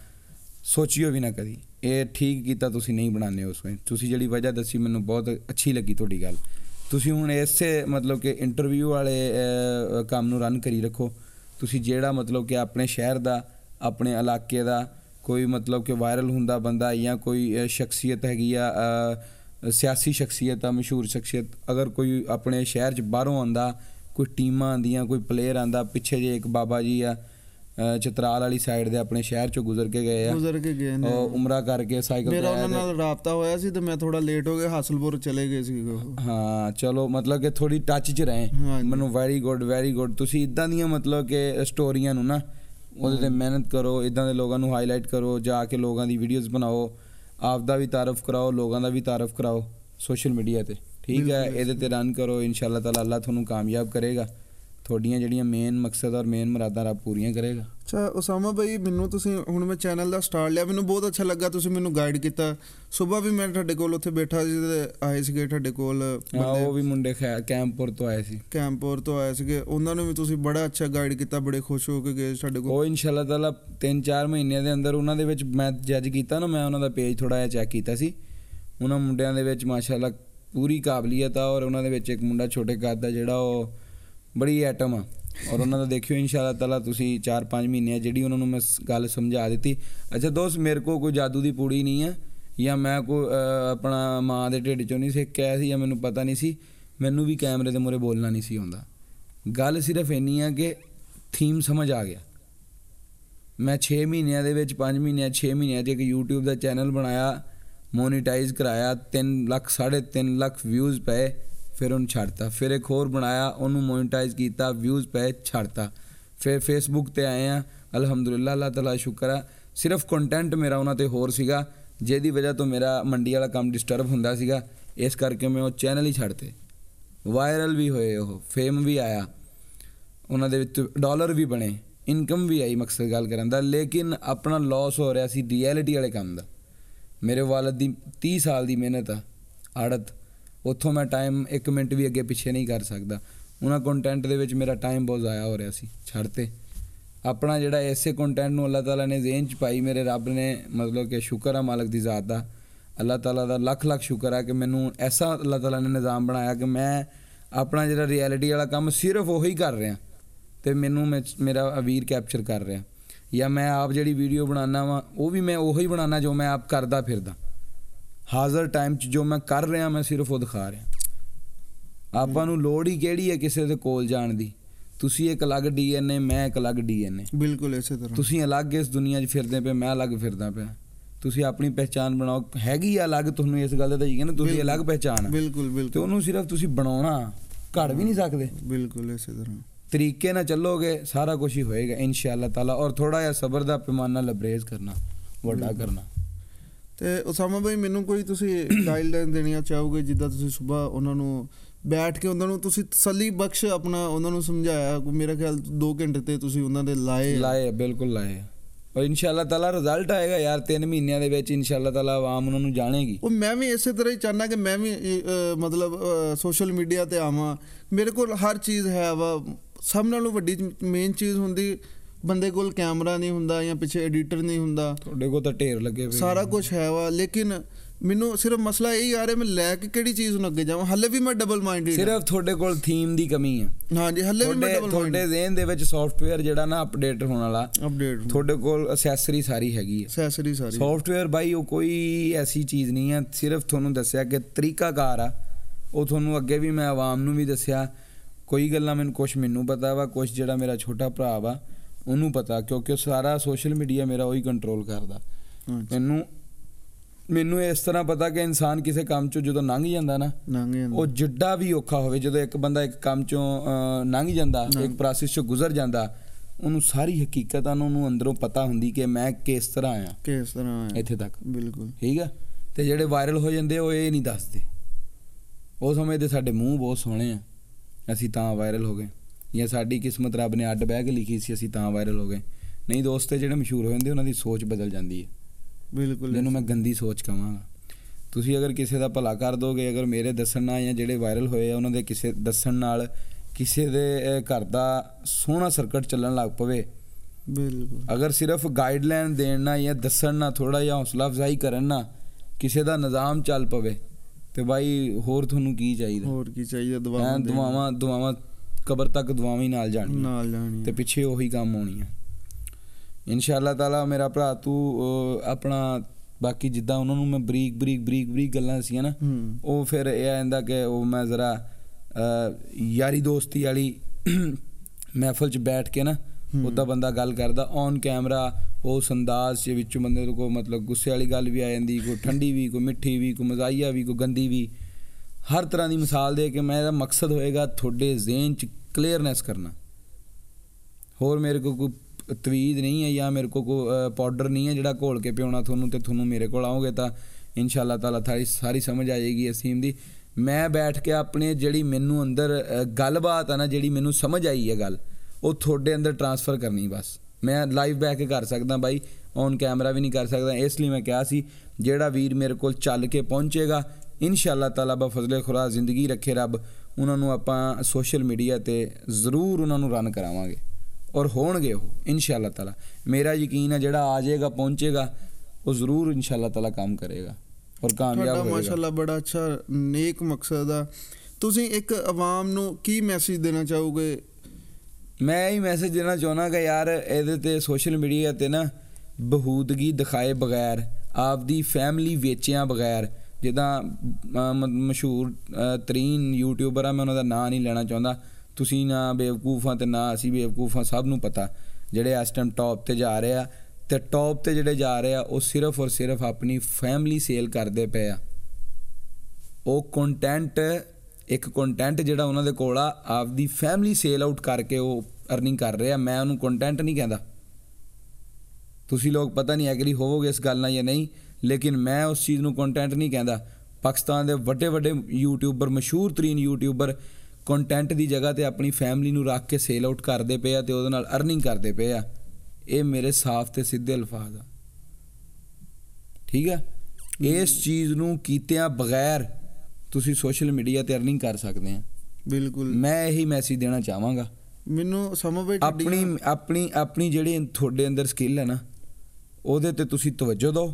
ਸੋਚਿਓ ਵੀ ਨਾ ਕਦੀ ਇਹ ਠੀਕ ਕੀਤਾ ਤੁਸੀਂ ਨਹੀਂ ਬਣਾਉਂਦੇ ਉਸ ਨੂੰ ਤੁਸੀਂ ਜਿਹੜੀ ਵਜ੍ਹਾ ਦੱਸੀ ਮੈਨੂੰ ਬਹੁਤ ਅੱਛੀ ਲੱਗੀ ਤੁਹਾਡੀ ਗੱਲ ਤੁਸੀਂ ਹੁਣ ਇਸੇ ਮਤਲਬ ਕਿ ਇੰਟਰਵਿਊ ਵਾਲੇ ਕੰਮ ਨੂੰ ਰਨ ਕਰੀ ਰੱਖੋ ਤੁਸੀਂ ਜਿਹੜਾ ਮਤਲਬ ਕਿ ਆਪਣੇ ਸ਼ਹਿਰ ਦਾ ਆਪਣੇ ਇਲਾਕੇ ਦਾ ਕੋਈ ਮਤਲਬ ਕਿ ਵਾਇਰਲ ਹੁੰਦਾ ਬੰਦਾ ਜਾਂ ਕੋਈ ਸ਼ਖਸੀਅਤ ਹੈਗੀ ਆ ਸਿਆਸੀ ਸ਼ਖਸੀਅਤ ਆ ਮਸ਼ਹੂਰ ਸ਼ਖਸੀਅਤ ਅਗਰ ਕੋਈ ਆਪਣੇ ਸ਼ਹਿਰ 'ਚ ਬਾਹਰੋਂ ਆਂਦਾ ਕੋਈ ਟੀਮਾਂ ਆਂਦੀਆਂ ਕੋਈ ਪਲੇਅਰ ਆਂਦਾ ਪਿੱਛੇ ਜੇ ਇੱਕ ਬਾਬਾ ਜੀ ਆ ਚਤਰਾਲ ਵਾਲੀ ਸਾਈਡ ਦੇ ਆਪਣੇ ਸ਼ਹਿਰ ਚੋਂ ਗੁਜ਼ਰ ਕੇ ਗਏ ਆ ਗੁਜ਼ਰ ਕੇ ਗਏ ਨੇ ਉਮਰਾ ਕਰਕੇ ਸਾਈਕਲ ਤੇ ਮੇਰਾ ਉਹਨਾਂ ਨਾਲ ਰਾਬਤਾ ਹੋਇਆ ਸੀ ਤੇ ਮੈਂ ਥੋੜਾ ਲੇਟ ਹੋ ਗਿਆ ਹਾਸਲਪੁਰ ਚਲੇ ਗਏ ਸੀ ਹਾਂ ਚਲੋ ਮਤਲਬ ਕਿ ਥੋੜੀ ਟੱਚ 'ਚ ਰਹੇ ਮੈਨੂੰ ਵੈਰੀ ਗੁੱਡ ਵੈਰੀ ਗੁੱਡ ਤੁਸੀਂ ਇਦਾਂ ਦੀਆਂ ਮਤਲਬ ਕਿ ਸਟੋਰੀਆਂ ਨੂੰ ਨਾ ਉਹਦੇ ਤੇ ਮਿਹਨਤ ਕਰੋ ਇਦਾਂ ਦੇ ਲੋਕਾਂ ਨੂੰ ਹਾਈਲਾਈਟ ਕਰੋ ਜਾ ਕੇ ਲੋਕਾਂ ਦੀ ਵੀਡੀਓਜ਼ ਬਣਾਓ ਆਪ ਦਾ ਵੀ ਤਾਰਫ ਕਰਾਓ ਲੋਕਾਂ ਦਾ ਵੀ ਤਾਰਫ ਕਰਾਓ ਸੋਸ਼ਲ ਮੀਡੀਆ ਤੇ ਠੀਕ ਹੈ ਇਹਦੇ ਤੇ ਰਨ ਕਰੋ ਇਨਸ਼ਾ ਅੱਲਾਹ ਤਾਲਾ ਅੱਲਾਹ ਤੁਹਾਨੂੰ ਕਾਮਯਾਬ ਕਰੇਗਾ ਤੁਹਾਡੀਆਂ ਜਿਹੜੀਆਂ ਮੇਨ ਮਕਸਦ ਔਰ ਮੇਨ ਮਰਾਦਾਂ ਰੱਬ ਪੂਰੀਆਂ ਕਰੇਗਾ ਅੱਛਾ ਉਸਾਮਾ ਭਾਈ ਮੈਨੂੰ ਤੁਸੀਂ ਹੁਣ ਮੈਂ ਚੈਨਲ ਦਾ ਸਟਾਰਟ ਲਿਆ ਮੈਨੂੰ ਬਹੁਤ ਅੱਛਾ ਲੱਗਾ ਤੁਸੀਂ ਮੈਨੂੰ ਗਾਈਡ ਕੀਤਾ ਸਵੇਰ ਵੀ ਮੈਂ ਤੁਹਾਡੇ ਕੋਲ ਉੱਥੇ ਬੈਠਾ ਸੀ ਤੇ ਆਏ ਸੀਗੇ ਤੁਹਾਡੇ ਕੋਲ ਬੰਦੇ ਉਹ ਵੀ ਮੁੰਡੇ ਕੈਂਪਪੁਰ ਤੋਂ ਆਏ ਸੀ ਕੈਂਪਪੁਰ ਤੋਂ ਆਏ ਸੀਗੇ ਉਹਨਾਂ ਨੂੰ ਵੀ ਤੁਸੀਂ ਬੜਾ ਅੱਛਾ ਗਾਈਡ ਕੀਤਾ ਬੜੇ ਖੁਸ਼ ਹੋ ਕੇ ਗਏ ਸਾਡੇ ਕੋਲ ਉਹ ਇਨਸ਼ਾਅੱਲਾ ਤਾਲਾ 3-4 ਮਹੀਨਿਆਂ ਦੇ ਅੰਦਰ ਉਹਨਾਂ ਦੇ ਵਿੱਚ ਮੈਂ ਜੱਜ ਕੀਤਾ ਨਾ ਮੈਂ ਉਹਨਾਂ ਦਾ ਪੇਜ ਥੋੜਾ ਜਿਹਾ ਚੈੱਕ ਕੀਤਾ ਸੀ ਉਹਨਾਂ ਮੁੰਡਿਆਂ ਦੇ ਵਿੱਚ ਮਾਸ਼ਾਅੱਲਾ ਪੂਰੀ ਕਾਬਲੀਅਤ ਆ ਔਰ ਉਹਨਾਂ ਦੇ ਵਿੱਚ ਇੱਕ ਮੁੰਡਾ ਛੋਟੇ ਕੱਦ ਦਾ ਜਿਹੜਾ ਉਹ ਬੜੀ ਐਟਮ ਆ ਔਰ ਉਹਨਾਂ ਦਾ ਦੇਖਿਓ ਇਨਸ਼ਾਅੱਲਾ ਤਾਲਾ ਤੁਸੀਂ 4-5 ਮਹੀਨੇ ਜਿਹੜੀ ਉਹਨਾਂ ਨੂੰ ਮੈਂ ਗੱਲ ਸਮਝਾ ਦਿੱਤੀ ਅੱਛਾ ਦੋਸਤ ਮੇਰੇ ਕੋ ਕੋਈ ਜਾਦੂ ਦੀ ਪੂੜੀ ਨਹੀਂ ਹੈ ਜਾਂ ਮੈਂ ਕੋ ਆਪਣਾ ਮਾਂ ਦੇ ਢਿੱਡ ਚੋਂ ਨਹੀਂ ਸਿੱਖਿਆ ਸੀ ਜਾਂ ਮੈਨੂੰ ਪਤਾ ਨਹੀਂ ਸੀ ਮੈਨੂੰ ਵੀ ਕੈਮਰੇ ਦੇ ਮੂਰੇ ਬੋਲਣਾ ਨਹੀਂ ਸੀ ਆਉਂਦਾ ਗੱਲ ਸਿਰਫ ਇੰਨੀ ਆ ਕਿ ਥੀਮ ਸਮਝ ਆ ਗਿਆ ਮੈਂ 6 ਮਹੀਨਿਆਂ ਦੇ ਵਿੱਚ 5 ਮਹੀਨਿਆਂ 6 ਮਹੀਨਿਆਂ 'ਚ ਇੱਕ YouTube ਦਾ ਚੈਨਲ ਬਣਾਇਆ ਮੋਨੀਟਾਈਜ਼ ਕਰਾਇਆ 3 ਲੱਖ 3.5 ਲੱਖ ਵਿਊਜ਼ ਪਏ ਫਿਰ ਉਹਨੂੰ ਛੱਡਤਾ ਫਿਰ ਇੱਕ ਹੋਰ ਬਣਾਇਆ ਉਹਨੂੰ ਮੋਨਟਾਈਜ਼ ਕੀਤਾ ਵਿਊਜ਼ ਪਏ ਛੱਡਤਾ ਫਿਰ ਫੇਸਬੁੱਕ ਤੇ ਆਏ ਆ ਅਲਹਮਦੁਲਿਲਾ ਅੱਲਾਹ ਤਾਲਾ ਸ਼ੁਕਰ ਆ ਸਿਰਫ ਕੰਟੈਂਟ ਮੇਰਾ ਉਹਨਾਂ ਤੇ ਹੋਰ ਸੀਗਾ ਜਿਹਦੀ ਵਜ੍ਹਾ ਤੋਂ ਮੇਰਾ ਮੰਡੀ ਵਾਲਾ ਕੰਮ ਡਿਸਟਰਬ ਹੁੰਦਾ ਸੀਗਾ ਇਸ ਕਰਕੇ ਮੈਂ ਉਹ ਚੈਨਲ ਹੀ ਛੱਡਤੇ ਵਾਇਰਲ ਵੀ ਹੋਏ ਉਹ ਫੇਮ ਵੀ ਆਇਆ ਉਹਨਾਂ ਦੇ ਵਿੱਚ ਡਾਲਰ ਵੀ ਬਣੇ ਇਨਕਮ ਵੀ ਆਈ ਮਕਸਦ ਗੱਲ ਕਰਨ ਦਾ ਲੇਕਿਨ ਆਪਣਾ ਲਾਸ ਹੋ ਰਿਹਾ ਸੀ ਰਿਐਲਿਟੀ ਵਾਲੇ ਕੰਮ ਦਾ ਮੇਰੇ ਵਾਲਦ ਦੀ 30 ਸਾਲ ਦੀ ਮਿਹਨਤ ਆ ਆੜਤ ਉੱਥੋਂ ਮੈਂ ਟਾਈਮ 1 ਮਿੰਟ ਵੀ ਅੱਗੇ ਪਿੱਛੇ ਨਹੀਂ ਕਰ ਸਕਦਾ ਉਹਨਾਂ ਕੰਟੈਂਟ ਦੇ ਵਿੱਚ ਮੇਰਾ ਟਾਈਮ ਬਹੁਤ ਜ਼ਾਇਆ ਹੋ ਰਿਹਾ ਸੀ ਛੱਡਤੇ ਆਪਣਾ ਜਿਹੜਾ ਐਸੇ ਕੰਟੈਂਟ ਨੂੰ ਅੱਲਾਹ ਤਾਲਾ ਨੇ ਜ਼ੇਨ ਚ ਪਾਈ ਮੇਰੇ ਰੱਬ ਨੇ ਮਤਲਬ ਕਿ ਸ਼ੁਕਰ ਆ ਮਾਲਕ ਦੀ ਜ਼ਾਤ ਦਾ ਅੱਲਾਹ ਤਾਲਾ ਦਾ ਲੱਖ ਲੱਖ ਸ਼ੁਕਰ ਆ ਕਿ ਮੈਨੂੰ ਐਸਾ ਅੱਲਾਹ ਤਾਲਾ ਨੇ ਨਿਜ਼ਾਮ ਬਣਾਇਆ ਕਿ ਮੈਂ ਆਪਣਾ ਜਿਹੜਾ ਰਿਐਲਿਟੀ ਵਾਲਾ ਕੰਮ ਸਿਰਫ ਉਹੀ ਕਰ ਰਿਹਾ ਤੇ ਮੈਨੂੰ ਮੇਰਾ ਅਵੀਰ ਕੈਪਚਰ ਕਰ ਰਿਹਾ ਜਾਂ ਮੈਂ ਆਪ ਜਿਹੜੀ ਵੀਡੀਓ ਬਣਾਉਣਾ ਵਾ ਉਹ ਵੀ ਮੈਂ ਉਹੀ ਬਣਾਉਣਾ ਜੋ ਮੈਂ ਆਪ ਕਰਦਾ ਫਿਰਦਾ ਹਾਜ਼ਰ ਟਾਈਮ 'ਚ ਜੋ ਮੈਂ ਕਰ ਰਿਹਾ ਮੈਂ ਸਿਰਫ ਉਹ ਦਿਖਾ ਰਿਹਾ ਆਪਾਂ ਨੂੰ ਲੋੜ ਹੀ ਕਿਹੜੀ ਹੈ ਕਿਸੇ ਦੇ ਕੋਲ ਜਾਣ ਦੀ ਤੁਸੀਂ ਇੱਕ ਅਲੱਗ ਡੀਐਨਏ ਮੈਂ ਇੱਕ ਅਲੱਗ ਡੀਐਨਏ ਬਿਲਕੁਲ ਇਸੇ ਤਰ੍ਹਾਂ ਤੁਸੀਂ ਅਲੱਗ ਇਸ ਦੁਨੀਆ 'ਚ ਫਿਰਦੇ ਪਏ ਮੈਂ ਅਲੱਗ ਫਿਰਦਾ ਪਿਆ ਤੁਸੀਂ ਆਪਣੀ ਪਛਾਣ ਬਣਾਓ ਹੈਗੀ ਆ ਅਲੱਗ ਤੁਹਾਨੂੰ ਇਸ ਗੱਲ ਦਾ ਤਾਂ ਯਕੀਨ ਹੈ ਤੁਸੀਂ ਅਲੱਗ ਪਛਾਣ ਬਿਲਕੁਲ ਬਿਲਕੁਲ ਤੇ ਉਹਨੂੰ ਸਿਰਫ ਤੁਸੀਂ ਬਣਾਉਣਾ ਘੜ ਵੀ ਨਹੀਂ ਸਕਦੇ ਬਿਲਕੁਲ ਇਸੇ ਤਰ੍ਹਾਂ ਤਰੀਕੇ ਨਾਲ ਚੱਲੋਗੇ ਸਾਰਾ ਕੁਝ ਹੀ ਹੋਏਗਾ ਇਨਸ਼ਾ ਅੱਲਾਹ ਤਾਲਾ ਔਰ ਥੋੜਾ ਜਿਹਾ ਸਬਰ ਦਾ ਪੈਮਾਨਾ ਲਬਰੇਜ਼ ਕਰਨਾ ਵੱਡਾ ਕਰਨਾ ਤੇ ਉਸਾਮਾ ਭਾਈ ਮੈਨੂੰ ਕੋਈ ਤੁਸੀਂ ਗਾਈਡਲਾਈਨ ਦੇਣੀਆਂ ਚਾਹੋਗੇ ਜਿੱਦਾਂ ਤੁਸੀਂ ਸਵੇਰ ਉਹਨਾਂ ਨੂੰ ਬੈਠ ਕੇ ਉਹਨਾਂ ਨੂੰ ਤੁਸੀਂ ਤਸੱਲੀ ਬਖਸ਼ ਆਪਣਾ ਉਹਨਾਂ ਨੂੰ ਸਮਝਾਇਆ ਕੋ ਮੇਰਾ ਖਿਆਲ 2 ਘੰਟੇ ਤੇ ਤੁਸੀਂ ਉਹਨਾਂ ਦੇ ਲਾਏ ਲਾਏ ਬਿਲਕੁਲ ਲਾਏ ਔਰ ਇਨਸ਼ਾਅੱਲਾ ਤਾਲਾ ਰਿਜ਼ਲਟ ਆਏਗਾ ਯਾਰ 3 ਮਹੀਨਿਆਂ ਦੇ ਵਿੱਚ ਇਨਸ਼ਾਅੱਲਾ ਤਾਲਾ ਆਵਾਮ ਉਹਨਾਂ ਨੂੰ ਜਾਣੇਗੀ ਉਹ ਮੈਂ ਵੀ ਇਸੇ ਤਰ੍ਹਾਂ ਹੀ ਚਾਹਨਾ ਕਿ ਮੈਂ ਵੀ ਮਤਲਬ ਸੋਸ਼ਲ ਮੀਡੀਆ ਤੇ ਆਵਾਂ ਮੇਰੇ ਕੋਲ ਹਰ ਚੀਜ਼ ਹੈ ਵਾ ਸਭ ਨਾਲੋਂ ਵੱਡੀ ਮੇਨ ਚੀਜ਼ ਹੁੰਦੀ ਬੰਦੇ ਕੋਲ ਕੈਮਰਾ ਨਹੀਂ ਹੁੰਦਾ ਜਾਂ ਪਿੱਛੇ ਐਡੀਟਰ ਨਹੀਂ ਹੁੰਦਾ ਤੁਹਾਡੇ ਕੋਲ ਤਾਂ ਢੇਰ ਲੱਗੇ ਪਏ ਸਾਰਾ ਕੁਝ ਹੈ ਵਾ ਲੇਕਿਨ ਮੈਨੂੰ ਸਿਰਫ ਮਸਲਾ ਇਹ ਆ ਰਿਹਾ ਮੈਂ ਲੈ ਕੇ ਕਿਹੜੀ ਚੀਜ਼ ਨੂੰ ਅੱਗੇ ਜਾਵਾਂ ਹੱਲੇ ਵੀ ਮੈਂ ਡਬਲ ਮਾਈਂਡਡ ਸਿਰਫ ਤੁਹਾਡੇ ਕੋਲ ਥੀਮ ਦੀ ਕਮੀ ਹੈ ਹਾਂਜੀ ਹੱਲੇ ਵੀ ਮੈਂ ਡਬਲ ਮਾਈਂਡ ਤੁਹਾਡੇ ਜ਼ਿਹਨ ਦੇ ਵਿੱਚ ਸੌਫਟਵੇਅਰ ਜਿਹੜਾ ਨਾ ਅਪਡੇਟ ਹੋਣ ਵਾਲਾ ਅਪਡੇਟ ਤੁਹਾਡੇ ਕੋਲ ਐਕਸੈਸਰੀ ਸਾਰੀ ਹੈਗੀ ਹੈ ਐਕਸੈਸਰੀ ਸਾਰੀ ਸੌਫਟਵੇਅਰ ਬਾਈ ਉਹ ਕੋਈ ਐਸੀ ਚੀਜ਼ ਨਹੀਂ ਹੈ ਸਿਰਫ ਤੁਹਾਨੂੰ ਦੱਸਿਆ ਕਿ ਤਰੀਕਾਕਾਰ ਆ ਉਹ ਤੁਹਾਨੂੰ ਅੱਗੇ ਵੀ ਮੈਂ ਆਵਾਮ ਨੂੰ ਵੀ ਦੱਸਿਆ ਕੋਈ ਗੱਲਾਂ ਮੈਨੂੰ ਕੁਝ ਮੈਨੂੰ ਪਤਾ ਵਾ ਕੁਝ ਜਿਹੜਾ ਮੇਰਾ ਛੋਟਾ ਭਰਾ ਵਾ ਉਹਨੂੰ ਪਤਾ ਕਿਉਂਕਿ ਸਾਰਾ ਸੋਸ਼ਲ ਮੀਡੀਆ ਮੇਰਾ ਉਹੀ ਕੰਟਰੋਲ ਕਰਦਾ ਮੈਨੂੰ ਮੈਨੂੰ ਇਸ ਤਰ੍ਹਾਂ ਪਤਾ ਕਿ ਇਨਸਾਨ ਕਿਸੇ ਕੰਮ ਚੋਂ ਜਦੋਂ ਲੰਘ ਜਾਂਦਾ ਨਾ ਉਹ ਜਿੱਡਾ ਵੀ ਔਖਾ ਹੋਵੇ ਜਦੋਂ ਇੱਕ ਬੰਦਾ ਇੱਕ ਕੰਮ ਚੋਂ ਲੰਘ ਜਾਂਦਾ ਇੱਕ ਪ੍ਰੋਸੈਸ ਚੋਂ ਗੁਜ਼ਰ ਜਾਂਦਾ ਉਹਨੂੰ ਸਾਰੀ ਹਕੀਕਤ ਉਹਨੂੰ ਅੰਦਰੋਂ ਪਤਾ ਹੁੰਦੀ ਕਿ ਮੈਂ ਕਿਸ ਤਰ੍ਹਾਂ ਆਇਆ ਕਿਸ ਤਰ੍ਹਾਂ ਆਇਆ ਇੱਥੇ ਤੱਕ ਬਿਲਕੁਲ ਠੀਕ ਆ ਤੇ ਜਿਹੜੇ ਵਾਇਰਲ ਹੋ ਜਾਂਦੇ ਉਹ ਇਹ ਨਹੀਂ ਦੱਸਦੇ ਉਹ ਸਮੇਂ ਦੇ ਸਾਡੇ ਮੂੰਹ ਬਹੁਤ ਸੋਹਣੇ ਆ ਅਸੀਂ ਤਾਂ ਵਾਇਰਲ ਹੋ ਗਏ ਜਾਂ ਸਾਡੀ ਕਿਸਮਤ ਰੱਬ ਨੇ ਅੱਡ ਬਹਿ ਕੇ ਲਿਖੀ ਸੀ ਅਸੀਂ ਤਾਂ ਵਾਇਰਲ ਹੋ ਗਏ ਨਹੀਂ ਦੋਸਤ ਜਿਹੜੇ ਮਸ਼ਹੂਰ ਹੋ ਜਾਂਦੇ ਉਹਨਾਂ ਦੀ ਸੋਚ ਬਦਲ ਜਾਂਦੀ ਹੈ ਬਿਲਕੁਲ ਜਿਹਨੂੰ ਮੈਂ ਗੰਦੀ ਸੋਚ ਕਹਾਂਗਾ ਤੁਸੀਂ ਅਗਰ ਕਿਸੇ ਦਾ ਭਲਾ ਕਰ ਦੋਗੇ ਅਗਰ ਮੇਰੇ ਦੱਸਣ ਨਾਲ ਜਾਂ ਜਿਹੜੇ ਵਾਇਰਲ ਹੋਏ ਆ ਉਹਨਾਂ ਦੇ ਕਿਸੇ ਦੱਸਣ ਨਾਲ ਕਿਸੇ ਦੇ ਘਰ ਦਾ ਸੋਹਣਾ ਸਰਕਟ ਚੱਲਣ ਲੱਗ ਪਵੇ ਬਿਲਕੁਲ ਅਗਰ ਸਿਰਫ ਗਾਈਡਲਾਈਨ ਦੇਣ ਨਾਲ ਜਾਂ ਦੱਸਣ ਨਾਲ ਥੋੜਾ ਜਿਹਾ ਹੌਸਲਾ ਅਫਜ਼ਾਈ ਕਰਨ ਨਾਲ ਕਿਸੇ ਦਾ ਨਿਜ਼ਾਮ ਚੱਲ ਪਵੇ ਤੇ ਬਾਈ ਹੋਰ ਤੁਹਾਨੂੰ ਕੀ ਚਾਹੀਦਾ ਹੋਰ ਕੀ ਚਾਹੀਦਾ ਦੁਆਵਾਂ ਦੁਆਵਾਂ ਦੁਆਵਾਂ ਕਬਰ ਤੱਕ ਦੁਆਵਾਂ ਨਾਲ ਜਾਣੀ ਨਾਲ ਜਾਣੀ ਤੇ ਪਿੱਛੇ ਉਹੀ ਕੰਮ ਹੋਣੀ ਇਨਸ਼ਾ ਇਨਸ਼ਾਅੱਲਾ ਤਾਲਾ ਮੇਰਾ ਭਰਾ ਤੂੰ ਆਪਣਾ ਬਾਕੀ ਜਿੱਦਾਂ ਉਹਨਾਂ ਨੂੰ ਮੈਂ ਬਰੀਕ ਬਰੀਕ ਬਰੀਕ ਬਰੀਕ ਗੱਲਾਂ ਸੀ ਨਾ ਉਹ ਫਿਰ ਇਹ ਆਂਦਾ ਕਿ ਉਹ ਮੈਂ ਜ਼ਰਾ ਯਾਰੀ ਦੋਸਤੀ ਵਾਲੀ ਮਹਿਫਲ 'ਚ ਬੈਠ ਕੇ ਨਾ ਉਹਦਾ ਬੰਦਾ ਗੱਲ ਕਰਦਾ ਔਨ ਕੈਮਰਾ ਉਹ ਸੰਦਾਸ ਦੇ ਵਿੱਚ ਬੰਦੇ ਕੋ ਮਤਲਬ ਗੁੱਸੇ ਵਾਲੀ ਗੱਲ ਵੀ ਆ ਜਾਂਦੀ ਕੋ ਠੰਡੀ ਵੀ ਕੋ ਮਿੱਠੀ ਵੀ ਕੋ ਮਜ਼ਾਈਆ ਵੀ ਕੋ ਗੰਦੀ ਵੀ ਹਰ ਤਰ੍ਹਾਂ ਦੀ ਮਿਸਾਲ ਦੇ ਕੇ ਮੈਂ ਇਹਦਾ ਮਕਸਦ ਹੋਏਗਾ ਤੁਹਾਡੇ ਜ਼ਿਹਨ 'ਚ ਕਲੀਅਰਨੈਸ ਕਰਨਾ ਹੋਰ ਮੇਰੇ ਕੋ ਕੋਈ ਤਵੀਦ ਨਹੀਂ ਹੈ ਜਾਂ ਮੇਰੇ ਕੋ ਕੋਈ ਪਾਊਡਰ ਨਹੀਂ ਹੈ ਜਿਹੜਾ ਘੋਲ ਕੇ ਪਿਉਣਾ ਤੁਹਾਨੂੰ ਤੇ ਤੁਹਾਨੂੰ ਮੇਰੇ ਕੋਲ ਆਓਗੇ ਤਾਂ ਅੱਲਾਹ ਤਾਲਾ ਥਾਰੀ ਸਾਰੀ ਸਮਝ ਆ ਜਾਏਗੀ ਅਸੀਮ ਦੀ ਮੈਂ ਬੈਠ ਕੇ ਆਪਣੇ ਜਿਹੜੀ ਮੈਨੂੰ ਅੰਦਰ ਗੱਲਬਾਤ ਆ ਨਾ ਜਿਹੜੀ ਮੈਨੂੰ ਸਮਝ ਆਈ ਹੈ ਗੱਲ ਉਹ ਤੁਹਾਡੇ ਅੰਦਰ ਟਰਾਂਸਫਰ ਕਰਨੀ ਬਸ ਮੈਂ ਲਾਈਵ ਬੈਕ ਕਰ ਸਕਦਾ ਬਾਈ ਔਨ ਕੈਮਰਾ ਵੀ ਨਹੀਂ ਕਰ ਸਕਦਾ ਇਸ ਲਈ ਮੈਂ ਕਿਹਾ ਸੀ ਜਿਹੜਾ ਵੀਰ ਮੇਰੇ ਕੋਲ ਚੱਲ ਕੇ ਪਹੁੰਚੇਗਾ ਇਨ ਸ਼ਾ ਅੱਲਾਹ ਤਾਲਾ ਬਾ ਫਜ਼ਲੇ ਖੁਦਾ ਜ਼ਿੰਦਗੀ ਰੱਖੇ ਰੱਬ ਉਹਨਾਂ ਨੂੰ ਆਪਾਂ ਸੋਸ਼ਲ ਮੀਡੀਆ ਤੇ ਜ਼ਰੂਰ ਉਹਨਾਂ ਨੂੰ ਰਨ ਕਰਾਵਾਂਗੇ ਔਰ ਹੋਣਗੇ ਉਹ ਇਨ ਸ਼ਾ ਅੱਲਾਹ ਤਾਲਾ ਮੇਰਾ ਯਕੀਨ ਹੈ ਜਿਹੜਾ ਆ ਜਾਏਗਾ ਪਹੁੰਚੇਗਾ ਉਹ ਜ਼ਰੂਰ ਇਨ ਸ਼ਾ ਅੱਲਾਹ ਤਾਲਾ ਕੰਮ ਕਰੇਗਾ ਔਰ ਕਾਮਯਾਬ ਹੋਏਗਾ ਮਾਸ਼ਾਅੱਲਾ ਬੜਾ ਅੱਛਾ ਨੇਕ ਮਕਸਦ ਆ ਤੁਸੀਂ ਇੱਕ ਆਵਾਮ ਨੂੰ ਕੀ ਮੈਸੇਜ ਦੇਣਾ ਚਾਹੋਗੇ ਮੈਂ ਇਹ ਮੈਸੇਜ ਦੇਣਾ ਚਾਹਣਾ ਕਿ ਯਾਰ ਇਹਦੇ ਤੇ ਸੋਸ਼ਲ ਮੀਡੀਆ ਤੇ ਨਾ ਬਹੂਦਗੀ ਦਿਖਾਏ ਬਗੈਰ ਆਪਦੀ ਫੈਮਿਲੀ ਵੇਚਿਆਂ ਬਗੈਰ ਜਿੱਦਾਂ ਮਸ਼ਹੂਰ ਤਰੀਨ ਯੂਟਿਊਬਰ ਆ ਮੈਂ ਉਹਨਾਂ ਦਾ ਨਾਂ ਨਹੀਂ ਲੈਣਾ ਚਾਹੁੰਦਾ ਤੁਸੀਂ ਨਾ ਬੇਵਕੂਫਾਂ ਤੇ ਨਾ ਅਸੀਂ ਬੇਵਕੂਫਾਂ ਸਭ ਨੂੰ ਪਤਾ ਜਿਹੜੇ ਇਸ ਟਾਈਮ ਟੌਪ ਤੇ ਜਾ ਰਹੇ ਆ ਤੇ ਟੌਪ ਤੇ ਜਿਹੜੇ ਜਾ ਰਹੇ ਆ ਉਹ ਸਿਰਫ ਔਰ ਸਿਰਫ ਆਪਣੀ ਫੈਮਿਲੀ ਸੇਲ ਕਰਦੇ ਪਏ ਆ ਉਹ ਕੰਟੈਂਟ ਇੱਕ ਕੰਟੈਂਟ ਜਿਹੜਾ ਉਹਨਾਂ ਦੇ ਕੋਲ ਆ ਆਪਦੀ ਫੈਮਿਲੀ ਸੇਲ ਆਊਟ ਕਰਕੇ ਉਹ ਅਰਨਿੰਗ ਕਰ ਰਹੇ ਆ ਮੈਂ ਉਹਨੂੰ ਕੰਟੈਂਟ ਨਹੀਂ ਕਹਿੰਦਾ ਤੁਸੀਂ ਲੋਕ ਪਤਾ ਨਹੀਂ ਐਗਰੀ ਹੋਵੋਗੇ ਇਸ ਗੱਲ ਨਾਲ ਜਾਂ ਨਹੀਂ ਲੇਕਿਨ ਮੈਂ ਉਸ ਚੀਜ਼ ਨੂੰ ਕੰਟੈਂਟ ਨਹੀਂ ਕਹਿੰਦਾ ਪਾਕਿਸਤਾਨ ਦੇ ਵੱਡੇ ਵੱਡੇ ਯੂਟਿਊਬਰ ਮਸ਼ਹੂਰ ਤਰੀਨ ਯੂਟਿਊਬਰ ਕੰਟੈਂਟ ਦੀ ਜਗ੍ਹਾ ਤੇ ਆਪਣੀ ਫੈਮਿਲੀ ਨੂੰ ਰੱਖ ਕੇ ਸੇਲ ਆਊਟ ਕਰਦੇ ਪਏ ਆ ਤੇ ਉਹਦੇ ਨਾਲ ਅਰਨਿੰਗ ਕਰਦੇ ਪਏ ਆ ਇਹ ਮੇਰੇ ਸਾਫ਼ ਤੇ ਸਿੱਧੇ ਅਲਫਾਜ਼ ਆ ਠੀਕ ਆ ਇਸ ਚੀਜ਼ ਨੂੰ ਕੀਤਿਆਂ ਬਗੈਰ ਤੁਸੀਂ ਸੋਸ਼ਲ ਮੀਡੀਆ ਤੇ ਅਰਨਿੰਗ ਕਰ ਸਕਦੇ ਆ ਬਿਲਕੁਲ ਮੈਂ ਇਹੀ ਮੈਸੇਜ ਦੇਣਾ ਚਾਹਾਂਗਾ ਮੈਨੂੰ ਸਮਝ ਵਿੱਚ ਆਪਣੀ ਆਪਣੀ ਆਪਣੀ ਜਿਹੜੀ ਤੁਹਾਡੇ ਅੰਦਰ ਸਕਿੱਲ ਹੈ ਨਾ ਉਹਦੇ ਤੇ ਤੁਸੀਂ ਤਵੱਜੋ ਦਿਓ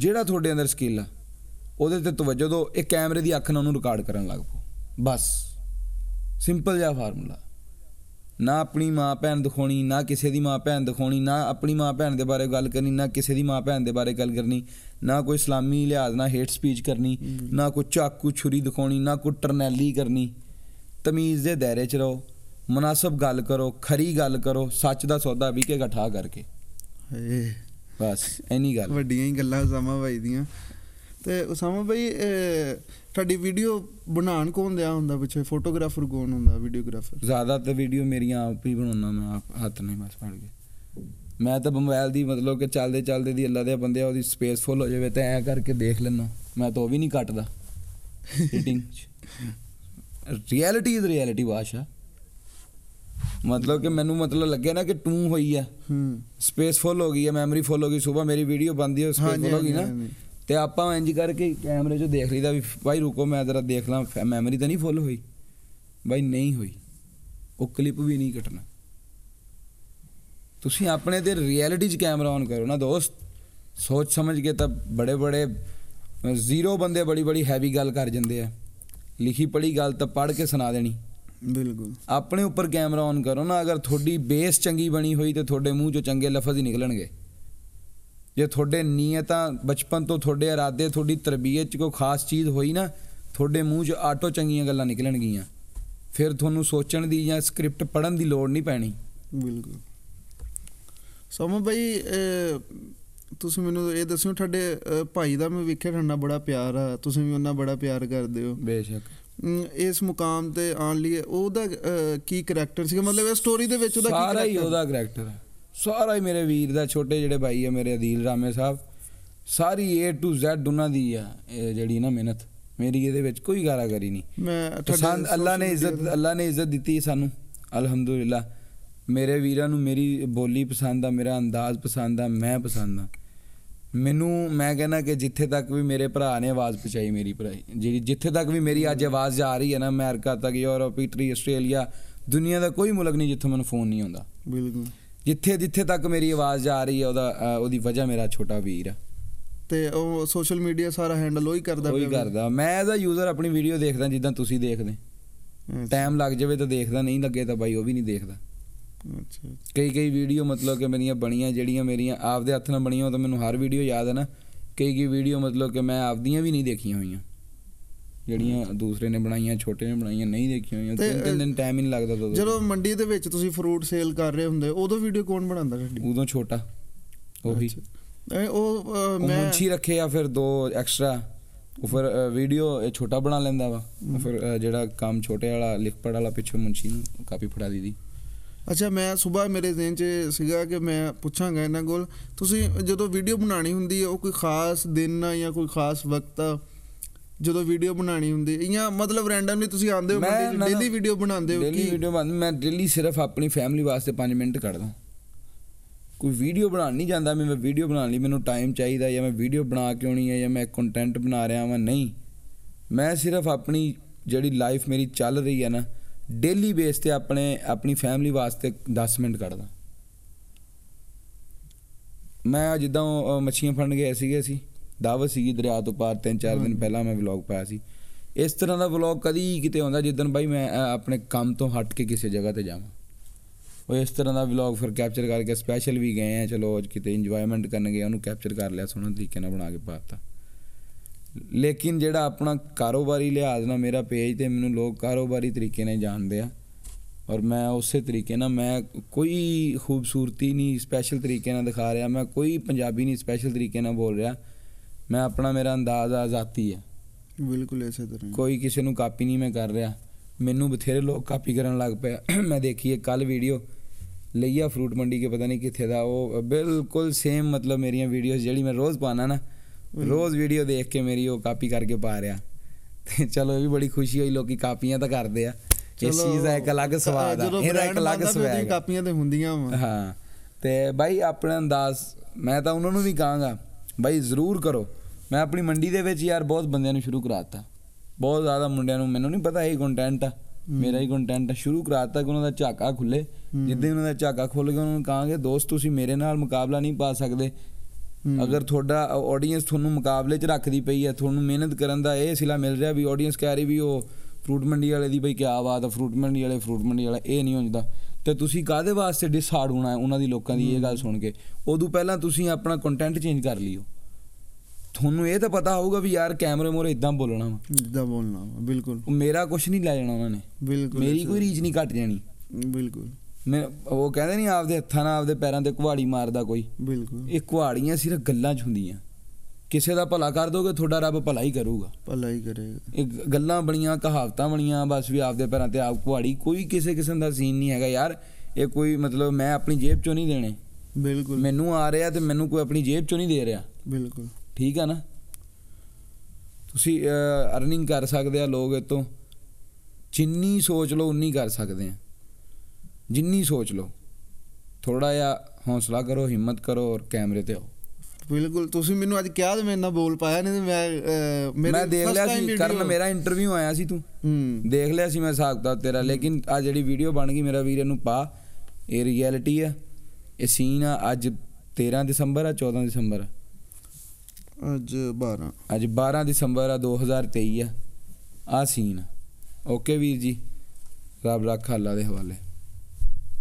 ਜਿਹੜਾ ਤੁਹਾਡੇ ਅੰਦਰ ਸਕਿੱਲ ਆ ਉਹਦੇ ਤੇ ਤਵੱਜੋ ਦਿਓ ਇਹ ਕੈਮਰੇ ਦੀ ਅੱਖ ਨਾਲ ਉਹਨੂੰ ਰਿਕਾਰਡ ਕਰਨ ਲੱਗ ਪੋ ਬਸ ਸਿੰਪਲ ਜਿਹਾ ਫਾਰਮੂਲਾ ਨਾ ਆਪਣੀ ਮਾਂ ਭੈਣ ਦਿਖਾਉਣੀ ਨਾ ਕਿਸੇ ਦੀ ਮਾਂ ਭੈਣ ਦਿਖਾਉਣੀ ਨਾ ਆਪਣੀ ਮਾਂ ਭੈਣ ਦੇ ਬਾਰੇ ਗੱਲ ਕਰਨੀ ਨਾ ਕਿਸੇ ਦੀ ਮਾਂ ਭੈਣ ਦੇ ਬਾਰੇ ਗੱਲ ਕਰਨੀ ਨਾ ਕੋਈ ਇਸਲਾਮੀ ਲਿਹਾਜ਼ ਨਾਲ ਹੇਟ ਸਪੀਚ ਕਰਨੀ ਨਾ ਕੋਈ ਚਾਕੂ ਛੁਰੀ ਦਿਖਾਉਣੀ ਨਾ ਕੋਈ ਟਰਨੈਲੀ ਕਰਨੀ ਤਮੀਜ਼ ਦੇ ਦਾਇਰੇ 'ਚ ਰਹੋ ਮناسب ਗੱਲ ਕਰੋ ਖਰੀ ਗੱਲ ਕਰੋ ਸੱਚ ਦਾ ਸੌਦਾ ਵੀ ਕੇ ਇਕੱਠਾ ਕਰਕੇ ਹੇ ਬਸ ਐਨੀ ਗੱਲ ਵੱਡੀਆਂ ਹੀ ਗੱਲਾਂ ਉਸਾਮਾ ਭਾਈ ਦੀਆਂ ਤੇ ਉਸਾਮਾ ਭਾਈ ਤੁਹਾਡੀ ਵੀਡੀਓ ਬਣਾਉਣ ਕੋਣ ਦਿਆ ਹੁੰਦਾ ਪਿੱਛੇ ਫੋਟੋਗ੍ਰਾਫਰ ਕੋਣ ਹੁੰਦਾ ਵੀਡੀਓਗ੍ਰਾਫਰ ਜ਼ਿਆਦਾ ਤੇ ਵੀਡੀਓ ਮੇਰੀਆਂ ਆਪ ਹੀ ਬਣਾਉਣਾ ਮੈਂ ਆਪ ਹੱਥ ਨਹੀਂ ਬਸ ਫੜ ਕੇ ਮੈਂ ਤਾਂ ਮੋਬਾਈਲ ਦੀ ਮਤਲਬ ਕਿ ਚੱਲਦੇ ਚੱਲਦੇ ਦੀ ਅੱਲਾ ਦੇ ਬੰਦੇ ਆ ਉਹਦੀ ਸਪੇਸ ਫੁੱਲ ਹੋ ਜਾਵੇ ਤੇ ਐ ਕਰਕੇ ਦੇਖ ਲੈਣਾ ਮੈਂ ਤਾਂ ਉਹ ਵੀ ਨਹੀਂ ਕੱਟਦਾ ਰਿਐਲਿਟੀ ਇਜ਼ ਰਿਐਲਿਟੀ ਬਾਸ਼ਾ ਮਤਲਬ ਕਿ ਮੈਨੂੰ ਮਤਲਬ ਲੱਗਿਆ ਨਾ ਕਿ ਟੂ ਹੋਈ ਆ ਹੂੰ ਸਪੇਸ ਫੁੱਲ ਹੋ ਗਈ ਆ ਮੈਮਰੀ ਫੁੱਲ ਹੋ ਗਈ ਸੁਬਾ ਮੇਰੀ ਵੀਡੀਓ ਬੰਦੀ ਹੋ ਸਪੇਸ ਫੁੱਲ ਹੋ ਗਈ ਨਾ ਤੇ ਆਪਾਂ ਇੰਜ ਕਰਕੇ ਕੈਮਰੇ 'ਚ ਦੇਖ ਲਈਦਾ ਵੀ ਭਾਈ ਰੁਕੋ ਮੈਂ ਜ਼ਰਾ ਦੇਖ ਲਾਂ ਮੈਮਰੀ ਤਾਂ ਨਹੀਂ ਫੁੱਲ ਹੋਈ ਭਾਈ ਨਹੀਂ ਹੋਈ ਉਹ ਕਲਿੱਪ ਵੀ ਨਹੀਂ ਕੱਟਣਾ ਤੁਸੀਂ ਆਪਣੇ ਤੇ ਰਿਐਲਿਟੀ 'ਚ ਕੈਮਰਾ ਔਨ ਕਰੋ ਨਾ ਦੋਸਤ ਸੋਚ ਸਮਝ ਕੇ ਤਾਂ ਬੜੇ ਬੜੇ ਜ਼ੀਰੋ ਬੰਦੇ ਬੜੀ ਬੜੀ ਹੈਵੀ ਗੱਲ ਕਰ ਜਾਂਦੇ ਆ ਲਿਖੀ ਪੜੀ ਗੱਲ ਤਾਂ ਪੜ ਕੇ ਸੁਣਾ ਦੇਣੀ ਬਿਲਕੁਲ ਆਪਣੇ ਉੱਪਰ ਕੈਮਰਾ ਔਨ ਕਰੋ ਨਾ ਅਗਰ ਤੁਹਾਡੀ ਬੇਸ ਚੰਗੀ ਬਣੀ ਹੋਈ ਤੇ ਤੁਹਾਡੇ ਮੂੰਹ ਚੋਂ ਚੰਗੇ ਲਫ਼ਜ਼ ਹੀ ਨਿਕਲਣਗੇ ਜੇ ਤੁਹਾਡੇ ਨੀਅਤਾਂ ਬਚਪਨ ਤੋਂ ਤੁਹਾਡੇ ਇਰਾਦੇ ਤੁਹਾਡੀ ਤਰਬੀਅਤ 'ਚ ਕੋਈ ਖਾਸ ਚੀਜ਼ ਹੋਈ ਨਾ ਤੁਹਾਡੇ ਮੂੰਹ 'ਚ ਆਟੋ ਚੰਗੀਆਂ ਗੱਲਾਂ ਨਿਕਲਣਗੀਆਂ ਫਿਰ ਤੁਹਾਨੂੰ ਸੋਚਣ ਦੀ ਜਾਂ ਸਕ੍ਰਿਪਟ ਪੜਨ ਦੀ ਲੋੜ ਨਹੀਂ ਪੈਣੀ ਬਿਲਕੁਲ ਸੋਮਾ ਭਾਈ ਤੁਸੀਂ ਮੈਨੂੰ ਇਹ ਦੱਸਿਓ ਤੁਹਾਡੇ ਭਾਈ ਦਾ ਮੈਂ ਵੇਖਿਆ ਠੰਡਾ ਬੜਾ ਪਿਆਰ ਆ ਤੁਸੀਂ ਵੀ ਉਹਨਾਂ ਬੜਾ ਪਿਆਰ ਕਰਦੇ ਹੋ ਬੇਸ਼ੱਕ ਇਸ ਮੁਕਾਮ ਤੇ ਆਣ ਲਈ ਉਹਦਾ ਕੀ ਕੈਰੈਕਟਰ ਸੀਗਾ ਮਤਲਬ ਇਹ ਸਟੋਰੀ ਦੇ ਵਿੱਚ ਉਹਦਾ ਕੀ ਸਾਰਾ ਹੀ ਉਹਦਾ ਕੈਰੈਕਟਰ ਹੈ ਸਾਰਾ ਹੀ ਮੇਰੇ ਵੀਰ ਦਾ ਛੋਟੇ ਜਿਹੜੇ ਭਾਈ ਆ ਮੇਰੇ ਅਦੀਲ ਰਾਮੇ ਸਾਹਿਬ ਸਾਰੀ A to Z ਉਹਨਾਂ ਦੀ ਆ ਜਿਹੜੀ ਨਾ ਮਿਹਨਤ ਮੇਰੀ ਇਹਦੇ ਵਿੱਚ ਕੋਈ ਗਾਰਾ ਕਰੀ ਨਹੀਂ ਮੈਂ ਪਸੰਦ ਅੱਲਾ ਨੇ ਇੱਜ਼ਤ ਅੱਲਾ ਨੇ ਇੱਜ਼ਤ ਦਿੱਤੀ ਸਾਨੂੰ ਅਲਹਮਦੁਲਿਲਾ ਮੇਰੇ ਵੀਰਾਂ ਨੂੰ ਮੇਰੀ ਬੋਲੀ ਪਸੰਦ ਆ ਮੇਰਾ ਅੰਦਾਜ਼ ਪਸੰਦ ਆ ਮੈਂ ਪਸੰਦ ਆ ਮੈਨੂੰ ਮੈਂ ਕਹਿੰਦਾ ਕਿ ਜਿੱਥੇ ਤੱਕ ਵੀ ਮੇਰੇ ਭਰਾ ਨੇ ਆਵਾਜ਼ ਪਹੁੰਚਾਈ ਮੇਰੀ ਭਰਾਈ ਜਿਹੜੀ ਜਿੱਥੇ ਤੱਕ ਵੀ ਮੇਰੀ ਅੱਜ ਆਵਾਜ਼ ਜਾ ਰਹੀ ਹੈ ਨਾ ਅਮਰੀਕਾ ਤੱਕ ਯੂਰਪ ਇਟਲੀ ਆਸਟ੍ਰੇਲੀਆ ਦੁਨੀਆ ਦਾ ਕੋਈ ਮੁਲਕ ਨਹੀਂ ਜਿੱਥੇ ਮੈਨੂੰ ਫੋਨ ਨਹੀਂ ਆਉਂਦਾ ਬਿਲਕੁਲ ਜਿੱਥੇ ਜਿੱਥੇ ਤੱਕ ਮੇਰੀ ਆਵਾਜ਼ ਜਾ ਰਹੀ ਹੈ ਉਹਦਾ ਉਹਦੀ ਵਜ੍ਹਾ ਮੇਰਾ ਛੋਟਾ ਵੀਰ ਹੈ ਤੇ ਉਹ ਸੋਸ਼ਲ ਮੀਡੀਆ ਸਾਰਾ ਹੈਂਡਲ ਉਹੀ ਕਰਦਾ ਉਹੀ ਕਰਦਾ ਮੈਂ ਐਜ਼ ਅ ਯੂਜ਼ਰ ਆਪਣੀ ਵੀਡੀਓ ਦੇਖਦਾ ਜਿੱਦਾਂ ਤੁਸੀਂ ਦੇਖਦੇ ਟਾਈਮ ਲੱਗ ਜਾਵੇ ਤਾਂ ਦੇਖਦਾ ਨਹੀਂ ਲੱਗੇ ਤਾਂ ਬਾਈ ਉਹ ਵੀ ਨਹੀਂ ਦੇਖਦਾ ਕਈ ਕਈ ਵੀਡੀਓ ਮਤਲਬ ਕਿ ਮੇਰੀਆਂ ਬਣੀਆਂ ਜਿਹੜੀਆਂ ਮੇਰੀਆਂ ਆਪਦੇ ਹੱਥ ਨਾਲ ਬਣੀਆਂ ਉਹ ਤਾਂ ਮੈਨੂੰ ਹਰ ਵੀਡੀਓ ਯਾਦ ਹੈ ਨਾ ਕਈ ਕਈ ਵੀਡੀਓ ਮਤਲਬ ਕਿ ਮੈਂ ਆਪਦੀਆਂ ਵੀ ਨਹੀਂ ਦੇਖੀਆਂ ਹੋਈਆਂ ਜਿਹੜੀਆਂ ਦੂਸਰੇ ਨੇ ਬਣਾਈਆਂ ਛੋਟੇ ਨੇ ਬਣਾਈਆਂ ਨਹੀਂ ਦੇਖੀਆਂ ਹੋਈਆਂ ਤਿੰਨ ਤਿੰਨ ਦਿਨ ਟਾਈਮ ਹੀ ਨਹੀਂ ਲੱਗਦਾ ਤਦੋਂ ਜਦੋਂ ਮੰਡੀ ਦੇ ਵਿੱਚ ਤੁਸੀਂ ਫਰੂਟ ਸੇਲ ਕਰ ਰਹੇ ਹੁੰਦੇ ਉਦੋਂ ਵੀਡੀਓ ਕੌਣ ਬਣਾਉਂਦਾ ਤੁਹਾਡੀ ਉਦੋਂ ਛੋਟਾ ਉਹੀ ਉਹ ਮੈਂ ਮੁੰਛੀ ਰੱਖੇ ਆ ਫਿਰ ਦੋ ਐਕਸਟਰਾ ਉਹ ਫਿਰ ਵੀਡੀਓ ਇਹ ਛੋਟਾ ਬਣਾ ਲੈਂਦਾ ਵਾ ਫਿਰ ਜਿਹੜਾ ਕੰਮ ਛੋਟੇ ਵਾਲਾ ਲਿਖਪੜ ਵਾਲਾ ਪਿੱਛੇ ਮੁੰਛੀ ਨੂੰ ਕਾਪੀ ਫੜਾ ਦੀਦੀ ਅੱਛਾ ਮੈਂ ਸਵੇਰ ਮੇਰੇ ਜ਼ਿਹਨ 'ਚ ਸੀਗਾ ਕਿ ਮੈਂ ਪੁੱਛਾਂਗਾ ਇਹਨਾਂ ਕੋਲ ਤੁਸੀਂ ਜਦੋਂ ਵੀਡੀਓ ਬਣਾਣੀ ਹੁੰਦੀ ਹੈ ਉਹ ਕੋਈ ਖਾਸ ਦਿਨ ਜਾਂ ਕੋਈ ਖਾਸ ਵਕਤ ਜਦੋਂ ਵੀਡੀਓ ਬਣਾਣੀ ਹੁੰਦੀ ਇਆਂ ਮਤਲਬ ਰੈਂਡਮਲੀ ਤੁਸੀਂ ਆਂਦੇ ਹੋ ਮੈਂ ਡੇਲੀ ਵੀਡੀਓ ਬਣਾਉਂਦੇ ਹੋ ਕਿ ਡੇਲੀ ਵੀਡੀਓ ਬਣਾਉਂਦਾ ਮੈਂ ਡੇਲੀ ਸਿਰਫ ਆਪਣੀ ਫੈਮਿਲੀ ਵਾਸਤੇ 5 ਮਿੰਟ ਕੱਢਦਾ ਕੋਈ ਵੀਡੀਓ ਬਣਾਉਣ ਨਹੀਂ ਜਾਂਦਾ ਮੈਂ ਵੀਡੀਓ ਬਣਾਉਣ ਲਈ ਮੈਨੂੰ ਟਾਈਮ ਚਾਹੀਦਾ ਜਾਂ ਮੈਂ ਵੀਡੀਓ ਬਣਾ ਕੇ ਆਉਣੀ ਹੈ ਜਾਂ ਮੈਂ ਕੰਟੈਂਟ ਬਣਾ ਰਿਹਾ ਹਾਂ ਮੈਂ ਨਹੀਂ ਮੈਂ ਸਿਰਫ ਆਪਣੀ ਜਿਹੜੀ ਲਾਈਫ ਮੇਰੀ ਚੱਲ ਰਹੀ ਹੈ ਨਾ ਡੇਲੀ ਬੇਸ ਤੇ ਆਪਣੇ ਆਪਣੀ ਫੈਮਿਲੀ ਵਾਸਤੇ 10 ਮਿੰਟ ਕੱਢਦਾ ਮੈਂ ਜਿੱਦਾਂ ਮੱਛੀਆਂ ਫੜਨ ਗਏ ਸੀਗੇ ਅਸੀਂ ਦਾਵਤ ਸੀਗੀ ਦਰਿਆ ਤੋਂ ਪਾਰ ਤਿੰਨ ਚਾਰ ਦਿਨ ਪਹਿਲਾਂ ਮੈਂ ਵਲੌਗ ਪਾਇਆ ਸੀ ਇਸ ਤਰ੍ਹਾਂ ਦਾ ਵਲੌਗ ਕਦੀ ਕਿਤੇ ਹੁੰਦਾ ਜਿੱਦਨ ਬਾਈ ਮੈਂ ਆਪਣੇ ਕੰਮ ਤੋਂ ਹਟ ਕੇ ਕਿਸੇ ਜਗ੍ਹਾ ਤੇ ਜਾਵਾਂ ਉਹ ਇਸ ਤਰ੍ਹਾਂ ਦਾ ਵਲੌਗ ਫਿਰ ਕੈਪਚਰ ਕਰਕੇ ਸਪੈਸ਼ਲ ਵੀ ਗਏ ਆ ਚਲੋ ਅੱਜ ਕਿਤੇ ਇੰਜੋਇਮੈਂਟ ਕਰਨ ਗਏ ਉਹਨੂੰ ਕੈਪਚਰ ਕਰ ਲਿਆ ਸੋਹਣਾ ਤਰੀਕੇ ਨਾਲ ਬਣਾ ਕੇ ਪਾਤਾ ਲੇਕਿਨ ਜਿਹੜਾ ਆਪਣਾ ਕਾਰੋਬਾਰੀ ਲਿਹਾਜ਼ ਨਾਲ ਮੇਰਾ ਪੇਜ ਤੇ ਮੈਨੂੰ ਲੋਕ ਕਾਰੋਬਾਰੀ ਤਰੀਕੇ ਨਾਲ ਜਾਣਦੇ ਆ ਔਰ ਮੈਂ ਉਸੇ ਤਰੀਕੇ ਨਾਲ ਮੈਂ ਕੋਈ ਖੂਬਸੂਰਤੀ ਨਹੀਂ ਸਪੈਸ਼ਲ ਤਰੀਕੇ ਨਾਲ ਦਿਖਾ ਰਿਹਾ ਮੈਂ ਕੋਈ ਪੰਜਾਬੀ ਨਹੀਂ ਸਪੈਸ਼ਲ ਤਰੀਕੇ ਨਾਲ ਬੋਲ ਰਿਹਾ ਮੈਂ ਆਪਣਾ ਮੇਰਾ ਅੰਦਾਜ਼ ਆਜ਼ਾਦੀ ਹੈ ਬਿਲਕੁਲ ਐਸੇ ਤਰ੍ਹਾਂ ਕੋਈ ਕਿਸੇ ਨੂੰ ਕਾਪੀ ਨਹੀਂ ਮੈਂ ਕਰ ਰਿਹਾ ਮੈਨੂੰ ਬਥੇਰੇ ਲੋਕ ਕਾਪੀ ਕਰਨ ਲੱਗ ਪਏ ਮੈਂ ਦੇਖੀ ਕੱਲ ਵੀਡੀਓ ਲਈਆ ਫਰੂਟ ਮੰਡੀ ਕੇ ਪਤਾ ਨਹੀਂ ਕਿੱਥੇ ਦਾ ਉਹ ਬਿਲਕੁਲ ਸੇਮ ਮਤਲਬ ਮੇਰੀਆਂ ਵੀਡੀਓਜ਼ ਜਿਹੜੀ ਮੈਂ ਰੋਜ਼ ਪਾਣਾ ਨਾ ਰੋਜ਼ ਵੀਡੀਓ ਦੇਖ ਕੇ ਮੇਰੀ ਉਹ ਕਾਪੀ ਕਰਕੇ ਪਾ ਰਿਆ ਤੇ ਚਲੋ ਇਹ ਵੀ ਬੜੀ ਖੁਸ਼ੀ ਹੋਈ ਲੋਕੀ ਕਾਪੀਆਂ ਤਾਂ ਕਰਦੇ ਆ ਇਸ ਚੀਜ਼ ਦਾ ਇੱਕ ਅਲੱਗ ਸਵਾਦ ਆ ਇਹਦਾ ਇੱਕ ਅਲੱਗ ਸਵਾਦ ਕਾਪੀਆਂ ਤੇ ਹੁੰਦੀਆਂ ਹਾਂ ਤੇ ਬਾਈ ਆਪਣੇ ਅੰਦਾਜ਼ ਮੈਂ ਤਾਂ ਉਹਨਾਂ ਨੂੰ ਵੀ ਕਹਾਂਗਾ ਬਾਈ ਜ਼ਰੂਰ ਕਰੋ ਮੈਂ ਆਪਣੀ ਮੰਡੀ ਦੇ ਵਿੱਚ ਯਾਰ ਬਹੁਤ ਬੰਦਿਆਂ ਨੂੰ ਸ਼ੁਰੂ ਕਰਾਤਾ ਬਹੁਤ ਜ਼ਿਆਦਾ ਮੁੰਡਿਆਂ ਨੂੰ ਮੈਨੂੰ ਨਹੀਂ ਪਤਾ ਇਹ ਕੰਟੈਂਟ ਆ ਮੇਰਾ ਹੀ ਕੰਟੈਂਟ ਆ ਸ਼ੁਰੂ ਕਰਾਤਾ ਕਿ ਉਹਨਾਂ ਦਾ ਝਾਕਾ ਖੁੱਲੇ ਜਿੱਦਾਂ ਉਹਨਾਂ ਦਾ ਝਾਕਾ ਖੁੱਲ ਗਿਆ ਉਹਨਾਂ ਨੂੰ ਕਹਾਂਗੇ ਦੋਸਤ ਤੁਸੀਂ ਮੇਰੇ ਨਾਲ ਮੁਕਾਬਲਾ ਨਹੀਂ ਪਾ ਸਕਦੇ ਅਗਰ ਤੁਹਾਡਾ ਆਡੀਅנס ਤੁਹਾਨੂੰ ਮੁਕਾਬਲੇ 'ਚ ਰੱਖਦੀ ਪਈ ਹੈ ਤੁਹਾਨੂੰ ਮਿਹਨਤ ਕਰਨ ਦਾ ਇਹ ਸਿਲਾ ਮਿਲ ਰਿਹਾ ਵੀ ਆਡੀਅנס ਕਹਿ ਰਹੀ ਵੀ ਉਹ ਫਰੂਟ ਮੰਡੀ ਵਾਲੇ ਦੀ ਬਈ ਕੀ ਬਾਤ ਆ ਫਰੂਟ ਮੰਡੀ ਵਾਲੇ ਫਰੂਟ ਮੰਡੀ ਵਾਲਾ ਇਹ ਨਹੀਂ ਹੁੰਦਾ ਤੇ ਤੁਸੀਂ ਕਾਦੇ ਵਾਸਤੇ ਡਿਸਾਰਡ ਹੋਣਾ ਹੈ ਉਹਨਾਂ ਦੀ ਲੋਕਾਂ ਦੀ ਇਹ ਗੱਲ ਸੁਣ ਕੇ ਉਦੋਂ ਪਹਿਲਾਂ ਤੁਸੀਂ ਆਪਣਾ ਕੰਟੈਂਟ ਚੇਂਜ ਕਰ ਲਿਓ ਤੁਹਾਨੂੰ ਇਹ ਤਾਂ ਪਤਾ ਹੋਊਗਾ ਵੀ ਯਾਰ ਕੈਮਰੇ ਮੋਰੇ ਇਦਾਂ ਬੋਲਣਾ ਵਾ ਇਦਾਂ ਬੋਲਣਾ ਬਿਲਕੁਲ ਮੇਰਾ ਕੁਝ ਨਹੀਂ ਲੈ ਜਾਣਾ ਉਹਨਾਂ ਨੇ ਬਿਲਕੁਲ ਮੇਰੀ ਕੋਈ ਰੀਚ ਨਹੀਂ ਘਟ ਜਾਣੀ ਬਿਲਕੁਲ ਮੈਂ ਉਹ ਕਹਿੰਦੇ ਨਹੀਂ ਆਪਦੇ ਹੱਥਾਂ ਨਾਲ ਆਪਦੇ ਪੈਰਾਂ ਤੇ ਕੁਹਾੜੀ ਮਾਰਦਾ ਕੋਈ ਬਿਲਕੁਲ ਇਹ ਕੁਹਾੜੀਆਂ ਸਿਰਫ ਗੱਲਾਂ 'ਚ ਹੁੰਦੀਆਂ ਕਿਸੇ ਦਾ ਭਲਾ ਕਰ ਦੋਗੇ ਤੁਹਾਡਾ ਰੱਬ ਭਲਾ ਹੀ ਕਰੂਗਾ ਭਲਾ ਹੀ ਕਰੇਗਾ ਇਹ ਗੱਲਾਂ ਬਣੀਆਂ ਕਹਾਵਤਾਂ ਬਣੀਆਂ ਬਸ ਵੀ ਆਪਦੇ ਪੈਰਾਂ ਤੇ ਆਪ ਕੁਹਾੜੀ ਕੋਈ ਕਿਸੇ ਕਿਸਮ ਦਾ ਸੀਨ ਨਹੀਂ ਹੈਗਾ ਯਾਰ ਇਹ ਕੋਈ ਮਤਲਬ ਮੈਂ ਆਪਣੀ ਜੇਬ 'ਚੋਂ ਨਹੀਂ ਦੇਣੇ ਬਿਲਕੁਲ ਮੈਨੂੰ ਆ ਰਿਹਾ ਤੇ ਮੈਨੂੰ ਕੋਈ ਆਪਣੀ ਜੇਬ 'ਚੋਂ ਨਹੀਂ ਦੇ ਰਿਹਾ ਬਿਲਕੁਲ ਠੀਕ ਆ ਨਾ ਤੁਸੀਂ ਅਰਨਿੰਗ ਕਰ ਸਕਦੇ ਆ ਲੋਕ ਇਤੋਂ ਜਿੰਨੀ ਸੋਚ ਲਓ ਉਨੀ ਕਰ ਸਕਦੇ ਆ ਜਿੰਨੀ ਸੋਚ ਲਓ ਥੋੜਾ ਜਿਹਾ ਹੌਸਲਾ ਕਰੋ ਹਿੰਮਤ ਕਰੋ ਔਰ ਕੈਮਰੇ ਤੇ ਆਓ ਬਿਲਕੁਲ ਤੁਸੀਂ ਮੈਨੂੰ ਅੱਜ ਕਿਹਾ ਤੇ ਮੈਂ ਇੰਨਾ ਬੋਲ ਪਾਇਆ ਨਹੀਂ ਤੇ ਮੈਂ ਮੇਰੇ ਮੈਂ ਦੇਖ ਲਿਆ ਸੀ ਕਰਨ ਮੇਰਾ ਇੰਟਰਵਿਊ ਆਇਆ ਸੀ ਤੂੰ ਹੂੰ ਦੇਖ ਲਿਆ ਸੀ ਮੈਂ ਸਾਖਤਾ ਤੇਰਾ ਲੇਕਿਨ ਆ ਜਿਹੜੀ ਵੀਡੀਓ ਬਣ ਗਈ ਮੇਰਾ ਵੀਰ ਇਹਨੂੰ ਪਾ ਇਹ ਰਿਐਲਿਟੀ ਆ ਇਹ ਸੀਨ ਆ ਅੱਜ 13 ਦਸੰਬਰ ਆ 14 ਦਸੰਬਰ ਅੱਜ 12 ਅੱਜ 12 ਦਸੰਬਰ ਆ 2023 ਆ ਆ ਸੀਨ ਓਕੇ ਵੀਰ ਜੀ ਰੱਬ ਰੱਖਾ ਅੱਲਾ ਦੇ ਹਵਾਲੇ